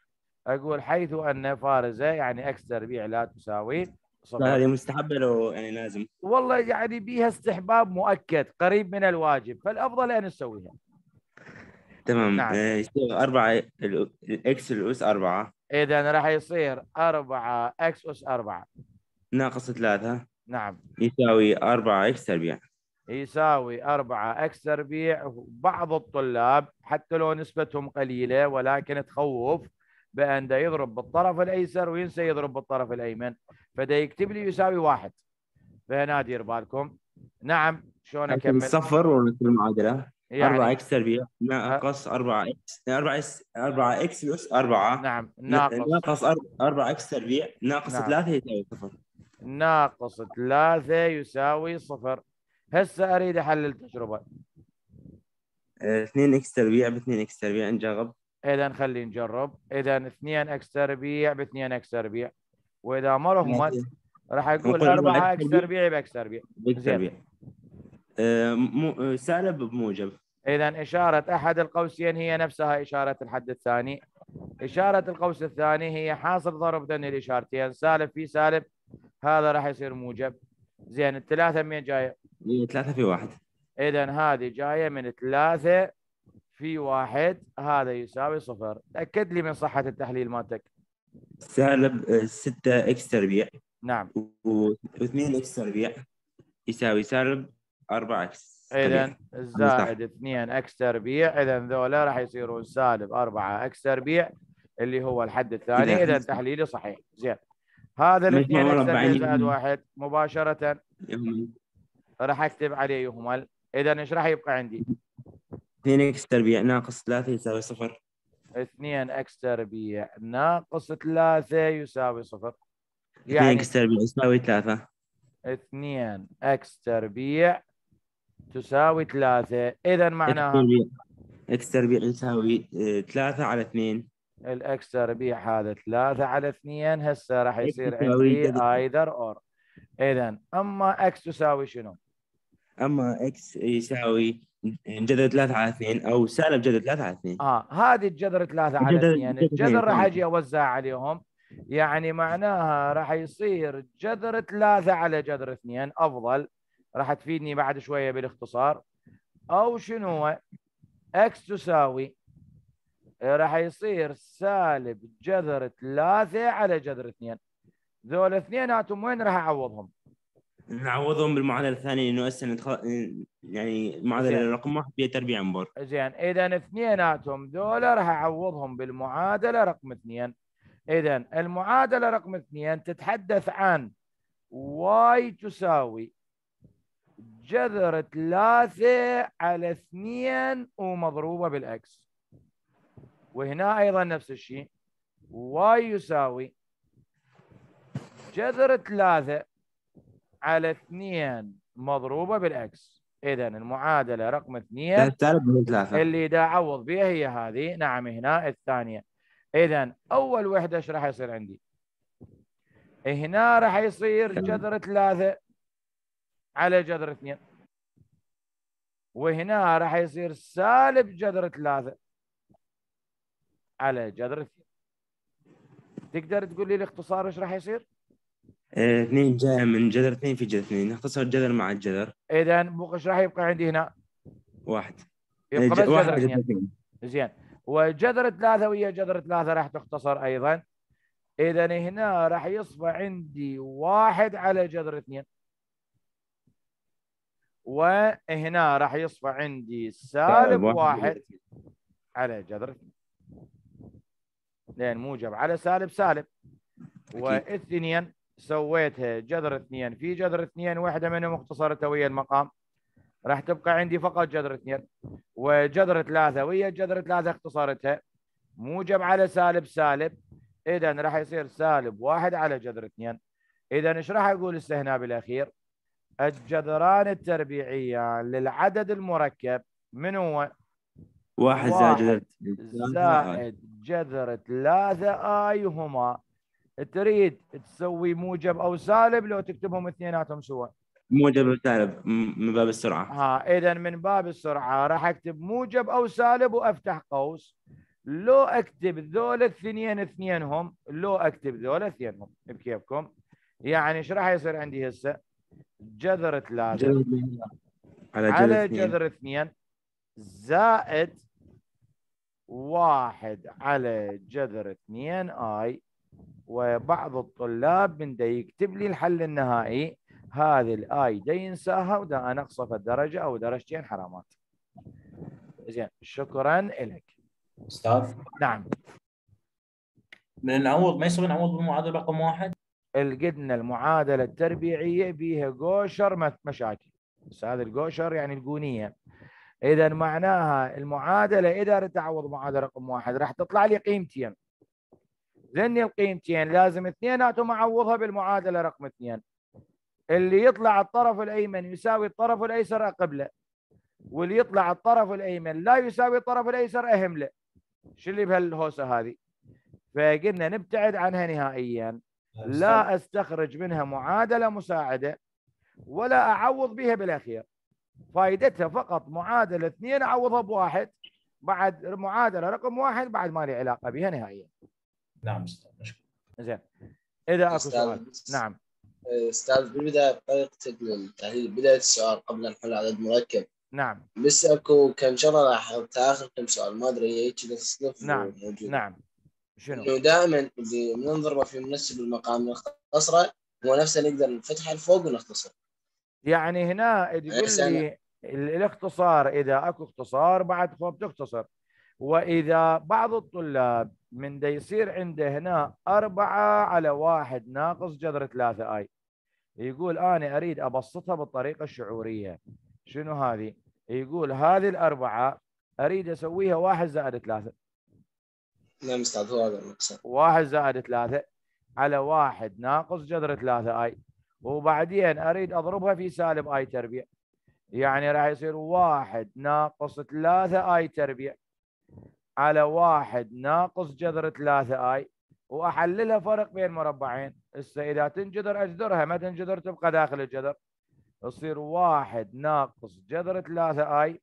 اقول حيث ان فارزه يعني اكس تربيع لا تساوي صفر هذه مستحبه لو يعني لازم والله يعني بيها استحباب مؤكد قريب من الواجب فالافضل ان نسويها تمام نعم. 4 الاكس الاس 4 اذا راح يصير 4 اكس اس 4 ناقص 3 نعم يساوي 4 اكس تربيع يساوي 4 اكس تربيع بعض الطلاب حتى لو نسبتهم قليله ولكن تخوف بان ده يضرب بالطرف الايسر وينسى يضرب بالطرف الايمن فده يكتب لي يساوي 1 فهنا دير بالكم نعم شلون اكمل صفر ونكتب المعادله يعني إيه 4 اكس تربيع ناقص أه؟ 4 اكس 4 اكس 4 اكس بلس 4 نعم ناقص ناقص 4 اكس تربيع ناقص 3 نعم. يساوي صفر ناقص 3 يساوي صفر هسه اريد احلل التجربه 2 آه، اكس تربيع ب 2 اكس تربيع نجرب اذا خلي نجرب اذا 2 اكس تربيع ب 2 اكس تربيع واذا ما رحمت راح اقول 4 اكس تربيع باكس تربيع آه، آه، سالب بموجب إذا إشارة أحد القوسين هي نفسها إشارة الحد الثاني إشارة القوس الثاني هي حاصل ضرب ضمن الإشارتين سالب في سالب هذا راح يصير موجب زين الثلاثة من جاية؟ من ثلاثة في واحد إذا هذه جاية من ثلاثة في واحد هذا يساوي صفر تأكد لي من صحة التحليل مالتك سالب 6 آه، إكس تربيع نعم و2 إكس تربيع يساوي سالب 4 اكس اذا زائد 2 اكس تربيع اذا ذولا راح يصيرون سالب 4 اكس تربيع اللي هو الحد الثاني اذا تحليلي صحيح زين هذا الاثنين اكس تربيع زائد واحد مباشره راح اكتب عليه يهمل اذا ايش راح يبقى عندي؟ 2 اكس تربيع ناقص 3 يساوي صفر 2 اكس تربيع ناقص 3 يساوي صفر 2 يعني اكس تربيع يساوي 3 2 اكس تربيع تساوي 3 اذا معناها اكس تربيع يساوي 3 آه، على 2 الاكس تربيع هذا 3 على 2 هسه راح يصير عندي ايذر اور اذا اما اكس تساوي شنو؟ اما اكس يساوي جذر 3 على 2 او سالب جذر 3 على 2 اه هذه الجذر 3 على 2 الجذر راح اجي أوزع عليهم يعني معناها راح يصير جذر 3 على جذر 2 افضل راح تفيدني بعد شويه بالاختصار او شنو هو اكس تساوي راح يصير سالب جذر ثلاثة على جذر اثنين ذول اثنيناتهم وين راح اعوضهم؟ نعوضهم بالمعادله الثانيه إنه هسه ندخل يعني المعادله رقم واحد فيها تربيع انبار زين اذا اثنيناتهم ذول راح اعوضهم بالمعادله رقم اثنين اذا المعادله رقم اثنين تتحدث عن واي تساوي جذر ثلاثة على اثنين ومضروبة بالأكس وهنا أيضا نفس الشيء واي يساوي جذر ثلاثة على اثنين مضروبة بالأكس إذا المعادلة رقم اثنين اللي دا أعوض بها هي هذه نعم هنا الثانية إذا أول وحدة إيش راح يصير عندي؟ هنا راح يصير جذر ثلاثة على جذر اثنين وهنا راح يصير سالب جذر ثلاثة على جذر اثنين تقدر تقول لي الاختصار ايش راح يصير؟ إيه، اثنين جاء من جذر اثنين في جذر اثنين نختصر الجذر مع الجذر اذا ايش راح يبقى عندي هنا؟ واحد يبقى إيه، بس جذر اثنين زين وجذر ثلاثة ويا جذر ثلاثة راح تختصر أيضا إذا هنا راح يصبح عندي واحد على جذر اثنين وهنا راح يصفى عندي سالب طيب، واحد على جذر لان موجب على سالب سالب واثنين سويتها جذر اثنين في جذر اثنين واحده منهم اختصرتها ويا المقام راح تبقى عندي فقط جذر اثنين وجذر ثلاثه ويا جذر ثلاثه اختصرتها موجب على سالب سالب اذا راح يصير سالب واحد على جذر اثنين اذا ايش راح اقول هسه هنا بالاخير؟ الجذران التربيعية للعدد المركب من هو؟ واحد, واحد زائد زائد جذر ثلاثة آي هما تريد تسوي موجب أو سالب لو تكتبهم اثنيناتهم سوا موجب وسالب من باب السرعة ها إذا من باب السرعة راح أكتب موجب أو سالب وأفتح قوس لو أكتب ذول اثنين اثنينهم لو أكتب ذول اثنينهم بكيفكم يعني ايش راح يصير عندي هسه جذر ثلاثة على جذر, على جذر اثنين زائد واحد على جذر اثنين اي وبعض الطلاب من دا يكتب لي الحل النهائي هذه الاي دا ينساها ودا انقصه في الدرجه او درجتين حرامات. زين شكرا لك. استاذ نعم. من العوض ما يصير نعوض بالمعادله رقم واحد؟ لقدنا المعادله التربيعيه بيها قوشر مشاكل بس هذا القوشر يعني الجونيه اذا معناها المعادله اذا تعوض معادله رقم واحد راح تطلع لي قيمتين لان القيمتين لازم اثنيناتهم اعوضها بالمعادله رقم اثنين اللي يطلع الطرف الايمن يساوي الطرف الايسر اقبله واللي يطلع الطرف الايمن لا يساوي الطرف الايسر اهمله شو اللي بهالهوسه هذه فقلنا نبتعد عنها نهائيا لا استخرج منها معادله مساعده ولا اعوض بها بالاخير فائدتها فقط معادله اثنين اعوضها بواحد بعد معادله رقم واحد بعد ما لي علاقه بها نهائيا. نعم استاذ مشكور. زين اذا اكو سؤال نعم. استاذ بالبدايه طريقتك للتحليل يعني بدايه السؤال قبل الحل عدد مركب نعم. بس اكو كم شغله راح تاخذ كم سؤال ما ادري هيك نعم نعم شنو؟ انه دائما اللي بننظر في منسب المقام نختصره هو نفسه نقدر نفتحه لفوق ونختصر يعني هنا تقول إيه، لي الاختصار اذا اكو اختصار بعد فوق تختصر واذا بعض الطلاب من دا يصير عنده هنا أربعة على واحد ناقص جذر ثلاثة اي يقول انا اريد ابسطها بالطريقه الشعوريه شنو هذه؟ يقول هذه الاربعه اريد اسويها واحد زائد ثلاثه نعم مستعد هو هذا المكسر واحد زائد ثلاثة على واحد ناقص جذر ثلاثة اي وبعدين اريد اضربها في سالب اي تربيع يعني راح يصير واحد ناقص ثلاثة اي تربيع على واحد ناقص جذر ثلاثة اي واحللها فرق بين مربعين هسه اذا تنجذر اجذرها ما تنجذر تبقى داخل الجذر يصير واحد ناقص جذر ثلاثة اي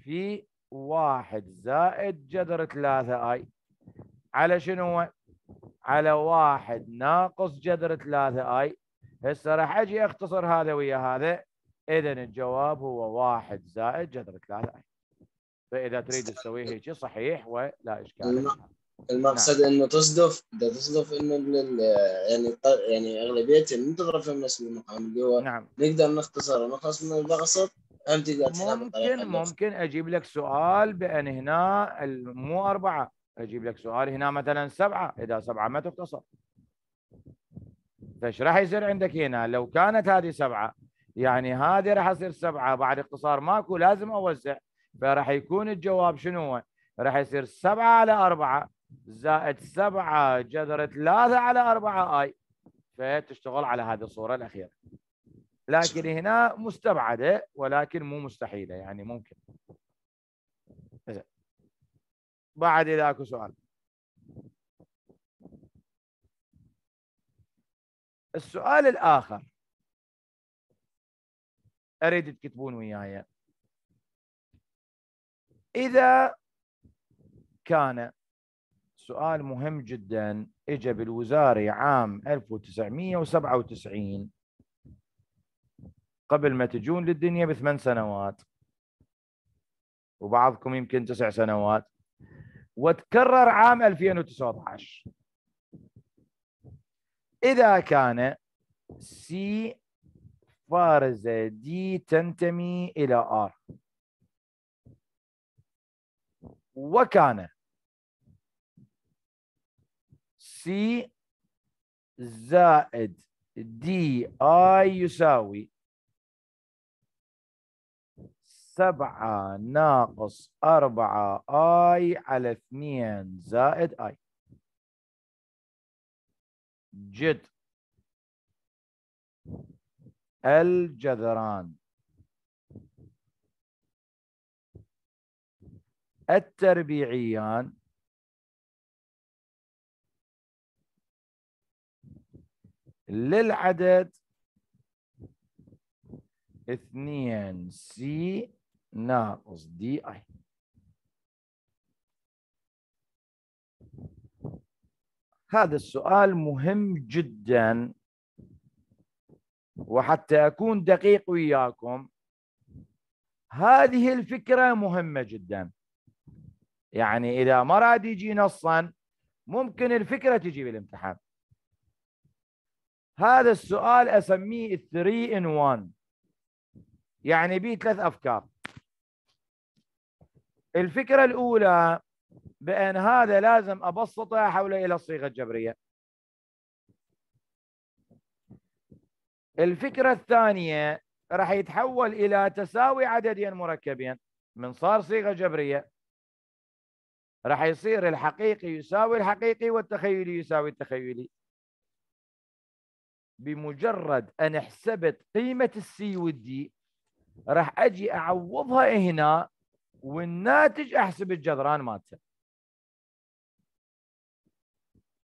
في واحد زائد جذر ثلاثة اي على شنو هو؟ على واحد ناقص جذر ثلاثة اي هسه راح اجي اختصر هذا ويا هذا اذا الجواب هو واحد زائد جذر ثلاثة اي فاذا تريد تسويه هيك صحيح ولا اشكال نعم. المقصد نعم. انه تصدف اذا تصدف انه يعني يعني اغلبيه من تضرب في نفس المقام اللي هو نعم. نقدر نختصر ونخلص من البسط هم تقدر ممكن ممكن اجيب لك سؤال بان هنا مو اربعه اجيب لك سؤال هنا مثلا سبعه اذا سبعه ما تختصر فايش راح يصير عندك هنا لو كانت هذه سبعه يعني هذه راح تصير سبعه بعد اختصار ماكو لازم اوزع فراح يكون الجواب شنو هو؟ راح يصير سبعه على اربعه زائد سبعه جذر ثلاثه على اربعه اي فتشتغل على هذه الصوره الاخيره لكن هنا مستبعده ولكن مو مستحيله يعني ممكن بعد اذا اكو سؤال السؤال الاخر اريد تكتبون وياي اذا كان سؤال مهم جدا اجى بالوزاري عام 1997 قبل ما تجون للدنيا بثمان سنوات وبعضكم يمكن تسع سنوات وتكرر عام 2019 إذا كان سي فارزة دي تنتمي إلى آر وكان سي زائد دي آي يساوي سبعة ناقص أربعة آي على اثنين زائد آي جد الجذران التربيعيان للعدد اثنين سي ناقص نعم، دي اي هذا السؤال مهم جدا وحتى أكون دقيق وياكم هذه الفكرة مهمة جدا يعني إذا ما راد يجي نصا ممكن الفكرة تجي بالامتحان هذا السؤال أسميه 3 in 1 يعني به ثلاث أفكار الفكرة الأولى بأن هذا لازم أبسطه حوله إلى الصيغة الجبرية الفكرة الثانية راح يتحول إلى تساوي عددين مركبين من صار صيغة جبرية راح يصير الحقيقي يساوي الحقيقي والتخيلي يساوي التخيلي بمجرد أن حسبت قيمة السي والدي راح أجي أعوضها هنا والناتج احسب الجذران مالته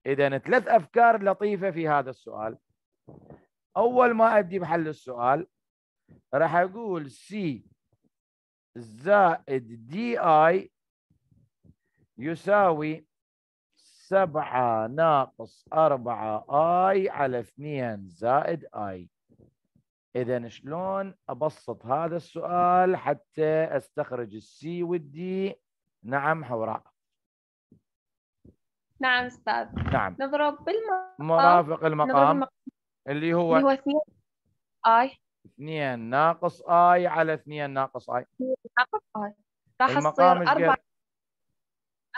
اذا ثلاث افكار لطيفه في هذا السؤال اول ما ابدي بحل السؤال راح اقول سي زائد دي اي يساوي سبعة ناقص أربعة آي على اثنين زائد آي اذا شلون ابسط هذا السؤال حتى استخرج السي والدي نعم حوراء نعم استاذ نعم نضرب بالمقام مرافق المقام المقام اللي هو اللي هو 2 اي 2 ناقص اي على 2 ناقص اي ناقص اي راح تصير 4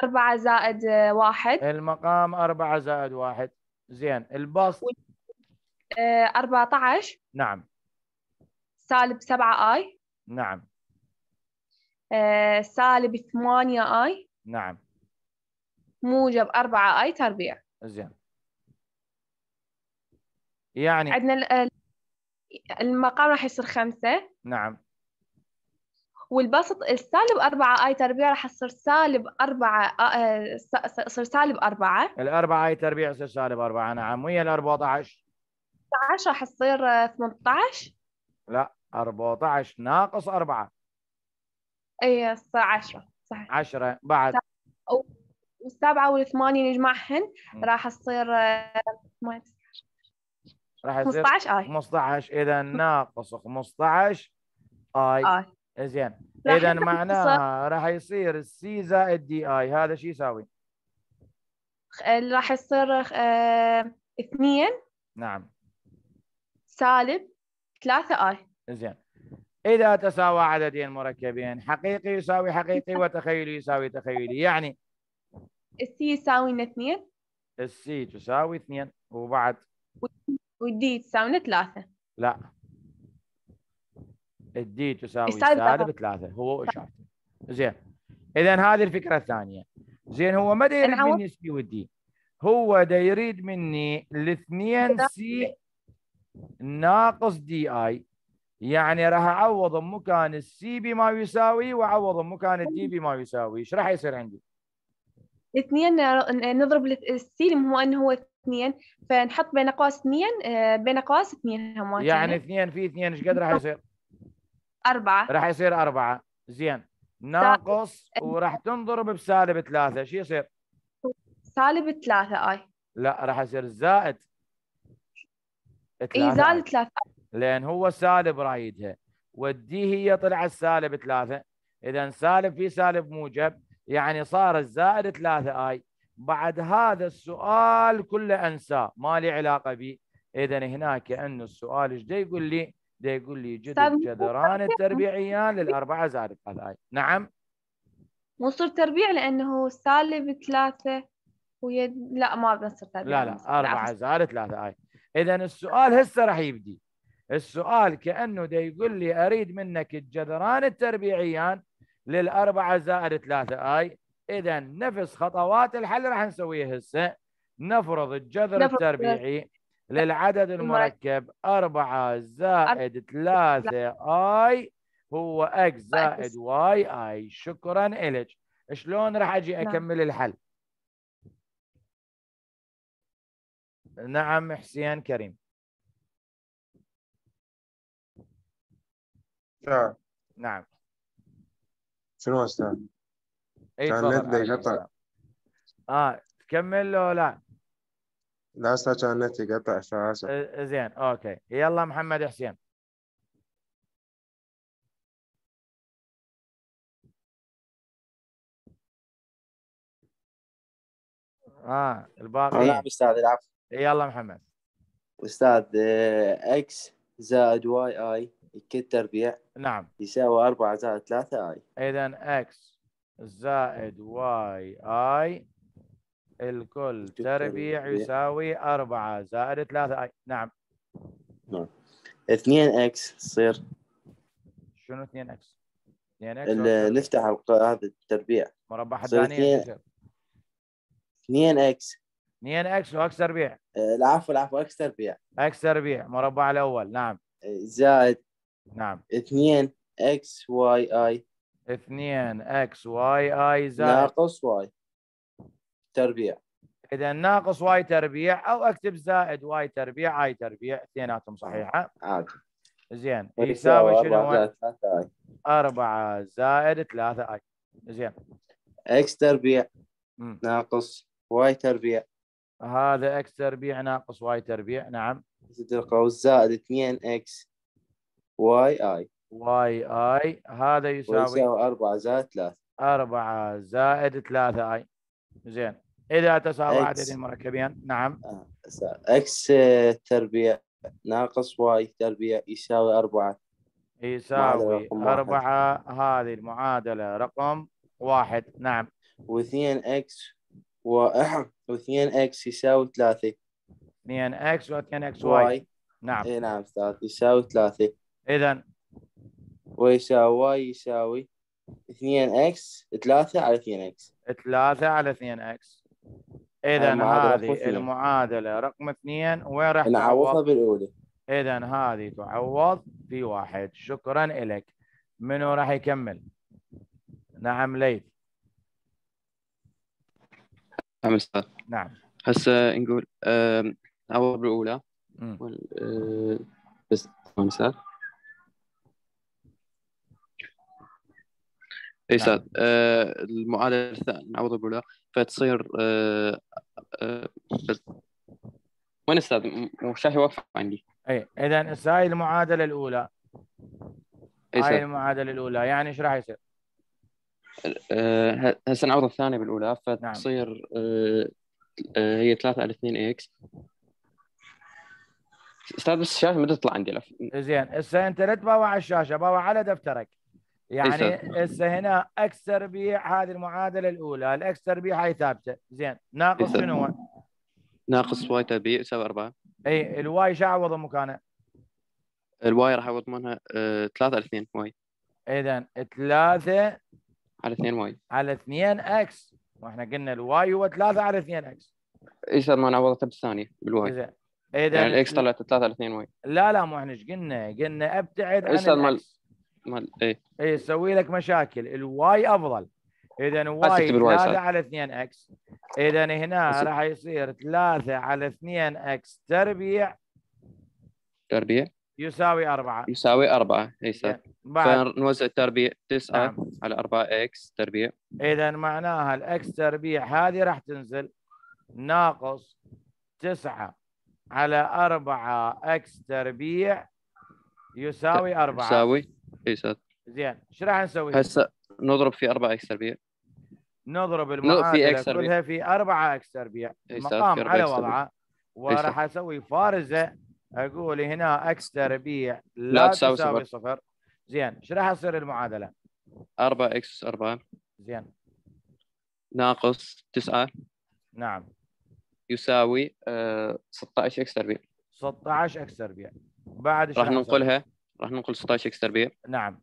4 زائد 1 المقام 4 زائد 1 زين البسط 14 آه، نعم سالب 7 اي نعم آه، سالب 8 اي نعم موجب 4 اي تربيع زين يعني عندنا المقام راح يصير 5 نعم والبسط السالب 4 اي تربيع راح يصير سالب 4 آه، يصير سالب 4 الأربعة اي تربيع يصير سالب 4 نعم ويا ال 14 14 راح تصير 18 آه، لا 14 ناقص 4 اي 10 صحيح 10 بعد والسبعة والثمانية نجمعهن راح تصير 18 راح يصير 15 اي 15 اذا ناقص 15 اي اي زين اذا معناها راح يصير السي زائد دي اي هذا شو يساوي؟ آه، راح يصير آه، اثنين نعم سالب ثلاثة اي زين إذا تساوى عددين مركبين حقيقي يساوي حقيقي وتخيلي يساوي تخيلي يعني السي يساوي اثنين السي تساوي اثنين وبعد والدي تساوي ثلاثة لا الدي تساوي سالب ثلاثة هو اشعر زين إذا هذه الفكرة الثانية زين هو ما يريد مني السي والدي هو دا يريد مني الاثنين سي ناقص دي اي يعني راح اعوض مكان السي بما يساوي واعوض مكان الدي بما يساوي ايش راح يصير عندي اثنين نضرب السي اللي هو انه هو اثنين فنحط بين اقواس اثنين آه، بين اقواس اثنين هم يعني اثنين في اثنين ايش قد راح يصير؟ أربعة راح يصير أربعة زين ناقص طيب. وراح تنضرب بسالب ثلاثة شو يصير؟ سالب ثلاثة أي لا راح يصير زائد ثلاثة اي زائد ثلاثة لان هو سالب رايدها والدي هي طلعت سالب ثلاثه اذا سالب في سالب موجب يعني صار الزائد ثلاثه اي بعد هذا السؤال كله انساه ما لي علاقه به اذا هنا كانه السؤال ايش يقول لي؟ ده يقول لي جدد جذران التربيعيان للاربعه زائد ثلاثه اي نعم صرت تربيع لانه سالب ثلاثه ويد لا ما بنص تربيع لا لا أربعة زائد ثلاثة آي إذا السؤال هسه راح يبدي السؤال كانه دا يقول لي اريد منك الجذران التربيعيان للاربعه زائد ثلاثه اي اذا نفس خطوات الحل راح نسويها هسه نفرض الجذر التربيعي للعدد المركب 4 زائد 3 اي هو اكس زائد واي اي شكرا لك شلون راح اجي نعم. اكمل الحل نعم حسين كريم نعم. نعم شنو استاذ؟ اي تفضل اه تكمل لو لا؟ لا استاذ كان النت يقطع استاذ إيه، زين اوكي يلا محمد حسين اه الباقي نعم استاذ العفو يلا محمد استاذ اكس آه، زائد واي اي يكد تربيع نعم يساوي 4 زائد 3 اي اذا اكس زائد واي اي الكل تربيع يساوي 4 زائد 3 اي نعم نعم 2 اكس تصير شنو 2 اكس؟ 2 اكس نفتح هذا التربيع مربع حداني 2 اكس 2 اكس واكس تربيع آه، العفو العفو اكس تربيع اكس تربيع مربع الاول نعم آه، زائد نعم اثنين اكس واي اي اثنين اكس واي اي زائد ناقص واي تربيع اذا ناقص واي تربيع او اكتب زائد واي تربيع اي تربيع اثنيناتهم صحيحه عادي زين طيب، يساوي شنو؟ 4 زائد 3 اي زين اكس تربيع ناقص واي تربيع هذا اكس تربيع ناقص واي تربيع نعم زد القوس زائد 2 اكس واي اي واي اي هذا يساوي يساوي 4 زائد 3 4 زائد 3 اي زين اذا تساوى عدد المركبين نعم اكس آه، تربيع ناقص واي تربيع يساوي 4 يساوي 4 هذه المعادله رقم واحد نعم و2 اكس و 2 اكس يساوي 3 2 اكس و2 اكس واي نعم اي نعم استاذ يساوي 3 اذا ويساوي يساوي 2 اكس 3 على 2 اكس 3 على 2 اكس اذا هذه المعادله رقم 2 وين راح نعوضها بالاولى اذا هذه تعوض في واحد شكرا لك منو راح يكمل؟ نعم ليث نعم استاذ نعم هسه نقول اول بالاولى آه، بس استاذ اي استاذ نعم. آه المعادله الثانيه نعوض بالاولى فتصير آه آه بس وين استاذ مشاهي وقف عندي اي اذا هاي المعادله الاولى إيه هاي المعادله الاولى يعني ايش راح يصير؟ آه، هسه نعوض الثانيه بالاولى نعم. فتصير نعم. هي 3 على 2 اكس استاذ بس الشاشه ما تطلع عندي لف زين هسه انت لا تباوع على الشاشه باوع على دفترك يعني هسه هنا اكس تربيع هذه المعادله الاولى الاكس تربيع هاي ثابته زين ناقص إيه شنو هو؟ ناقص واي تربيع يساوي 4 اي الواي شو عوضه مكانه؟ الواي راح اعوض منها 3 آه، على 2 واي اذا 3 على 2 واي على 2 اكس واحنا قلنا الواي هو 3 على 2 اكس يصير ما نعوضها بالثانيه بالواي اذا اذا يعني الاكس طلعت 3 على 2 واي لا لا مو احنا ايش قلنا؟ قلنا ابتعد عن الاكس مال اي اي يسوي لك مشاكل الواي افضل اذا واي 3 على 2 اكس اذا هنا راح يصير 3 على 2 اكس تربيع تربيع يساوي 4 يساوي 4 اي صح فنوزع التربيع 9 نعم. على 4 اكس تربيع اذا معناها الاكس تربيع هذه راح تنزل ناقص 9 على 4 اكس تربيع يساوي 4 يساوي اي سات زين ايش راح نسوي؟ هسه نضرب في 4 اكس تربيع نضرب المعادله في كلها في 4 اكس تربيع إيه، المقام على وضعه إيه، وراح اسوي فارزه اقول هنا اكس تربيع لا, لا تساوي, صفر. صفر زين ايش راح تصير المعادله؟ 4 اكس 4 زين ناقص 9 نعم يساوي 16 آه، اكس تربيع 16 اكس تربيع بعد راح ننقلها راح ننقل 16 اكس تربيع نعم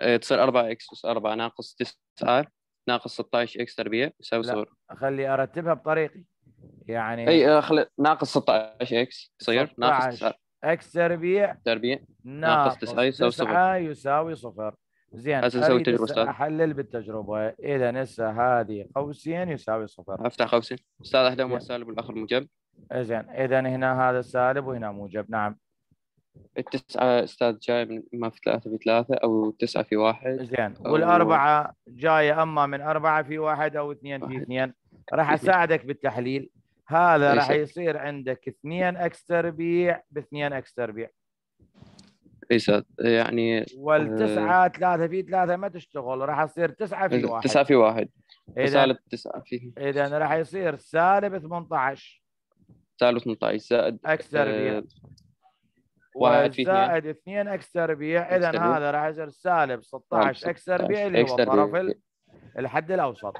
آه، تصير 4 اكس اس 4 ناقص 9 ناقص 16 اكس تربيع يساوي صفر خلي ارتبها بطريقي يعني اي آه، خلي ناقص 16 اكس يصير ناقص 9 اكس تربيع تربيع ناقص 9 يساوي صفر 9 يساوي صفر زين هسه نسوي تجربه استاذ احلل بالتجربه اذا هسه هذه قوسين يساوي صفر افتح قوسين استاذ احدهم سالب والاخر موجب إيه، زين اذا هنا هذا سالب وهنا موجب نعم التسعة استاذ جاي من ما في ثلاثة في ثلاثة او تسعة في واحد زين والاربعة جاية اما من اربعة في واحد او اثنين واحد. في اثنين راح اساعدك بالتحليل هذا راح يصير عندك اثنين اكس تربيع باثنين اكس تربيع اي يعني والتسعة آه، ثلاثة في ثلاثة ما تشتغل راح تصير تسعة في واحد تسعة في واحد إذا سالب تسعة في اذا راح يصير سالب 18 سالب 18 زائد اكس تربيع آه، واحد في اثنين زائد 2 اكس تربيع اذا هذا راح يصير سالب 16 اكس تربيع اللي هو طرف الحد الاوسط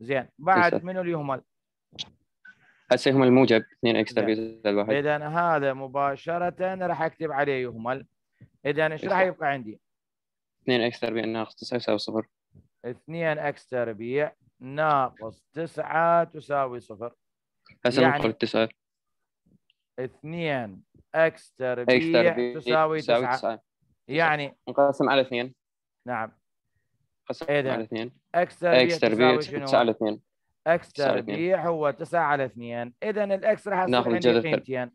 زين بعد منو اللي يهمل؟ هسه يهمل الموجب 2 اكس تربيع زائد واحد اذا هذا مباشره راح اكتب عليه يهمل اذا ايش راح يبقى عندي؟ 2 اكس تربيع ناقص 9 يساوي صفر 2 اكس تربيع ناقص 9 تساوي صفر هسه نقول 9 2 اكس تربيع تساوي 9 يعني انقسم على اثنين نعم انقسم إيه على اثنين اكس تربيع اكس تربيع 9 على اثنين اكس تربيع هو 9 على اثنين اذا الاكس راح يصير عندي قيمتين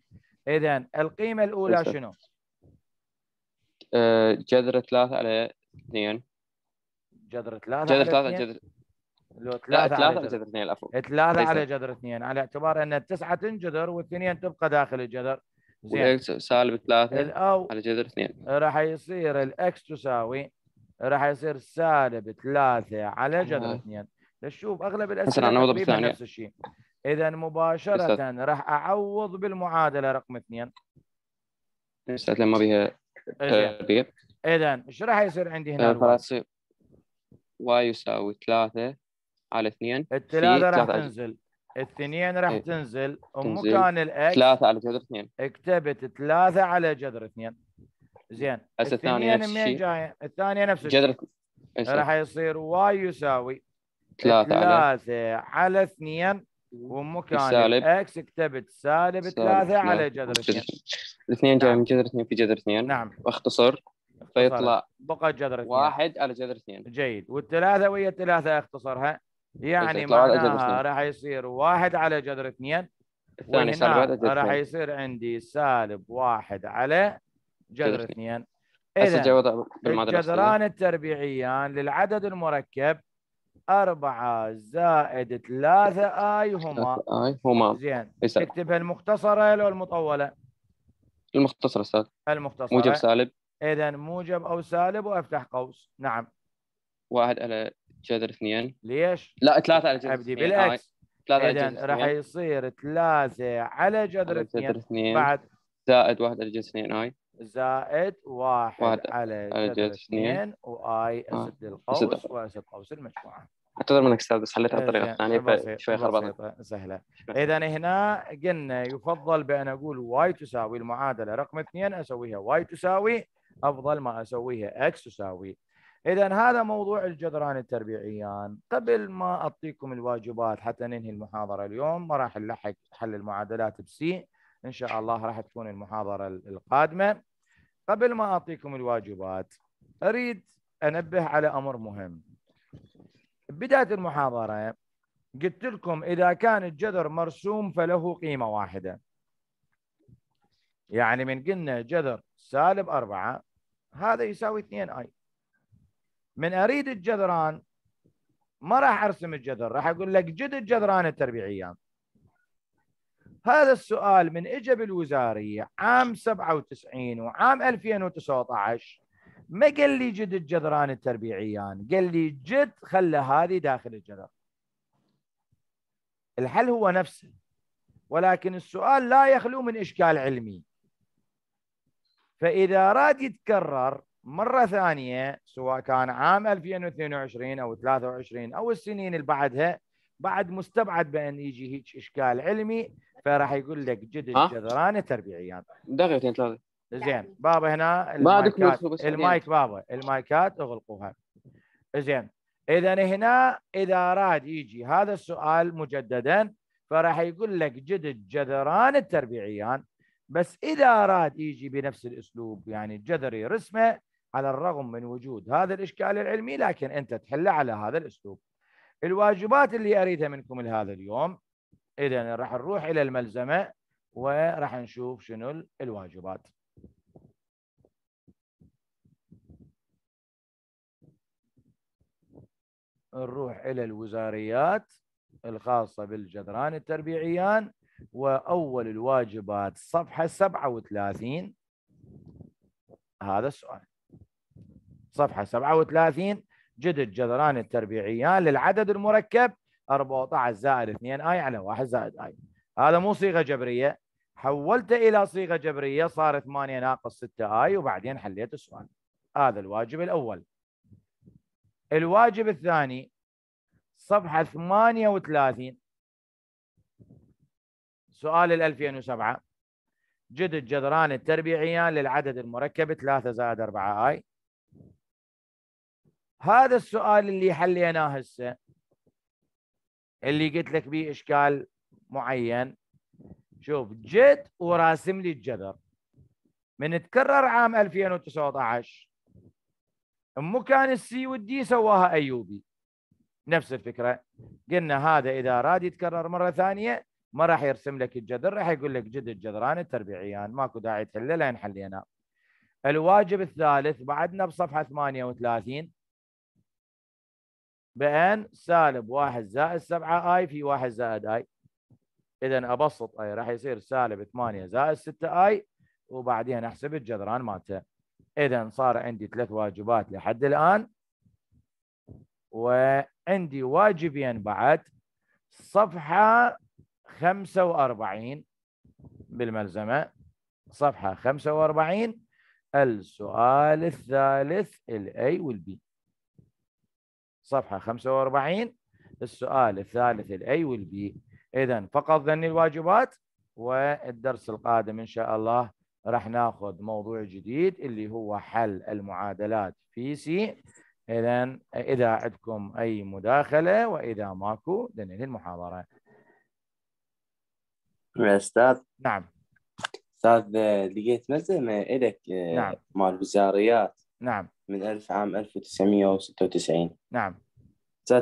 اذا القيمه الاولى بالسرب. شنو؟ آه، جذر 3 على اثنين جذر 3 جذر 3 جذر لو ثلاثة على جذر ثلاثة على جذر اثنين على اعتبار ان التسعة تنجذر والاثنين تبقى داخل الجذر والاكس سالب 3 على جذر 2 راح يصير الاكس تساوي راح يصير سالب 3 على جذر 2 آه. شوف اغلب الاسئله نفس الشيء اذا مباشره راح اعوض بالمعادله رقم 2 الساعات لما بها اذا ايش راح يصير عندي هنا؟ راح آه، تصير واي يساوي 3 على 2 الثلاثه راح تنزل الثنين راح إيه. تنزل ومكان الاكس ثلاثة على جذر اثنين اكتبت ثلاثة على جذر اثنين زين هسه الثانية نفس الشيء الثانية نفس الشيء جذر إيه، راح يصير واي يساوي ثلاثة, على ثلاثة على اثنين ومكان الاكس كتبت سالب ثلاثة على جذر اثنين الاثنين جاي نعم. من جذر اثنين في جذر اثنين نعم واختصر فيطلع بقى جذر اثنين واحد على جذر اثنين جيد والثلاثة ويا الثلاثة اختصرها يعني معناها راح يصير واحد على جذر اثنين الثاني سالب راح يصير عندي سالب واحد على جذر اثنين إذا الجذران التربيعيان للعدد المركب أربعة زائد ثلاثة آي هما آي هما زين اكتبها المختصرة لو المطولة؟ المختصرة أستاذ المختصرة موجب سالب إذا موجب أو سالب وأفتح قوس نعم واحد على جذر اثنين ليش؟ لا ثلاثة على جذر اثنين بالعكس آه، ثلاثة على جذر راح يصير ثلاثة على جذر اثنين بعد زائد واحد على جذر اثنين اي زائد واحد, واحد على, على جذر اثنين واي آه. اسد القوس واسد قوس المجموعة اعتذر منك استاذ بس حليتها بطريقه ثانيه شوي خربطت سهله اذا هنا قلنا يفضل بان اقول واي تساوي المعادله رقم اثنين اسويها واي تساوي افضل ما اسويها اكس تساوي اذا هذا موضوع الجدران التربيعيان قبل ما اعطيكم الواجبات حتى ننهي المحاضره اليوم ما راح نلحق حل المعادلات بسي ان شاء الله راح تكون المحاضره القادمه قبل ما اعطيكم الواجبات اريد انبه على امر مهم بدايه المحاضره قلت لكم اذا كان الجذر مرسوم فله قيمه واحده يعني من قلنا جذر سالب أربعة هذا يساوي 2 اي من اريد الجذران ما راح ارسم الجذر راح اقول لك جد الجذران التربيعيه هذا السؤال من اجى بالوزاريه عام 97 وعام 2019 ما قال لي جد الجذران التربيعيان قال لي جد خلى هذه داخل الجذر الحل هو نفسه ولكن السؤال لا يخلو من اشكال علمي فاذا راد يتكرر مرة ثانية سواء كان عام 2022 أو 23 أو السنين اللي بعدها بعد مستبعد بأن يجي هيك إشكال علمي فراح يقول لك جد التربيعيات تربيعيات دقيقتين ثلاثة زين بابا هنا المايكات المايك بابا المايكات اغلقوها زين اذا هنا اذا اراد يجي هذا السؤال مجددا فراح يقول لك جد الجذران التربيعيان بس اذا اراد يجي بنفس الاسلوب يعني الجذري رسمه على الرغم من وجود هذا الإشكال العلمي لكن أنت تحله على هذا الأسلوب الواجبات اللي أريدها منكم لهذا اليوم إذا راح نروح إلى الملزمة وراح نشوف شنو الواجبات نروح إلى الوزاريات الخاصة بالجدران التربيعيان وأول الواجبات صفحة 37 هذا السؤال صفحة 37 جدد جذران التربيعيان للعدد المركب 14 زائد 2 اي على 1 زائد اي هذا مو صيغة جبرية حولت إلى صيغة جبرية صار 8 ناقص 6 اي وبعدين حليت السؤال هذا الواجب الأول الواجب الثاني صفحة 38 سؤال ال 2007 جدد جذران التربيعيان للعدد المركب 3 زائد 4 اي هذا السؤال اللي حليناه هسه اللي قلت لك بيه اشكال معين شوف جد وراسم لي الجذر من تكرر عام 2019 مو كان السي والدي سواها ايوبي نفس الفكره قلنا هذا اذا راد يتكرر مره ثانيه ما راح يرسم لك الجذر راح يقول لك جد الجذران التربيعيان ماكو داعي تحله لين حليناه الواجب الثالث بعدنا بصفحه 38 بأن سالب واحد زائد سبعة آي في واحد زائد آي إذا أبسط آي راح يصير سالب ثمانية زائد ستة آي وبعدين أحسب الجذران مالته إذا صار عندي ثلاث واجبات لحد الآن وعندي واجبين بعد صفحة 45 بالملزمة صفحة 45 السؤال الثالث الاي والبي صفحة 45 السؤال الثالث الاي والبي اذا فقط ذني الواجبات والدرس القادم ان شاء الله راح ناخذ موضوع جديد اللي هو حل المعادلات في سي اذا اذا عندكم اي مداخله واذا ماكو ذني المحاضره يا استاذ نعم استاذ لقيت ملزمه إلك نعم مال وزاريات نعم من ألف عام 1996 نعم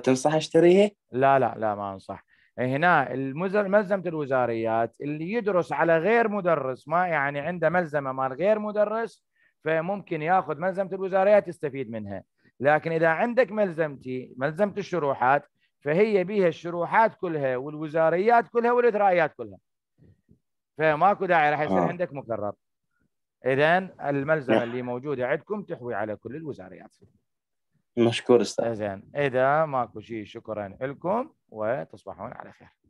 تنصح اشتريه؟ لا لا لا ما انصح هنا ملزمه الوزاريات اللي يدرس على غير مدرس ما يعني عنده ملزمه مال غير مدرس فممكن ياخذ ملزمه الوزاريات يستفيد منها لكن اذا عندك ملزمتي ملزمه الشروحات فهي بها الشروحات كلها والوزاريات كلها والاثرائيات كلها فماكو داعي راح يصير آه. عندك مكرر اذا الملزمه نعم. اللي موجوده عندكم تحوي على كل الوزاريات مشكور استاذ اذا ماكو شيء شكرا لكم وتصبحون على خير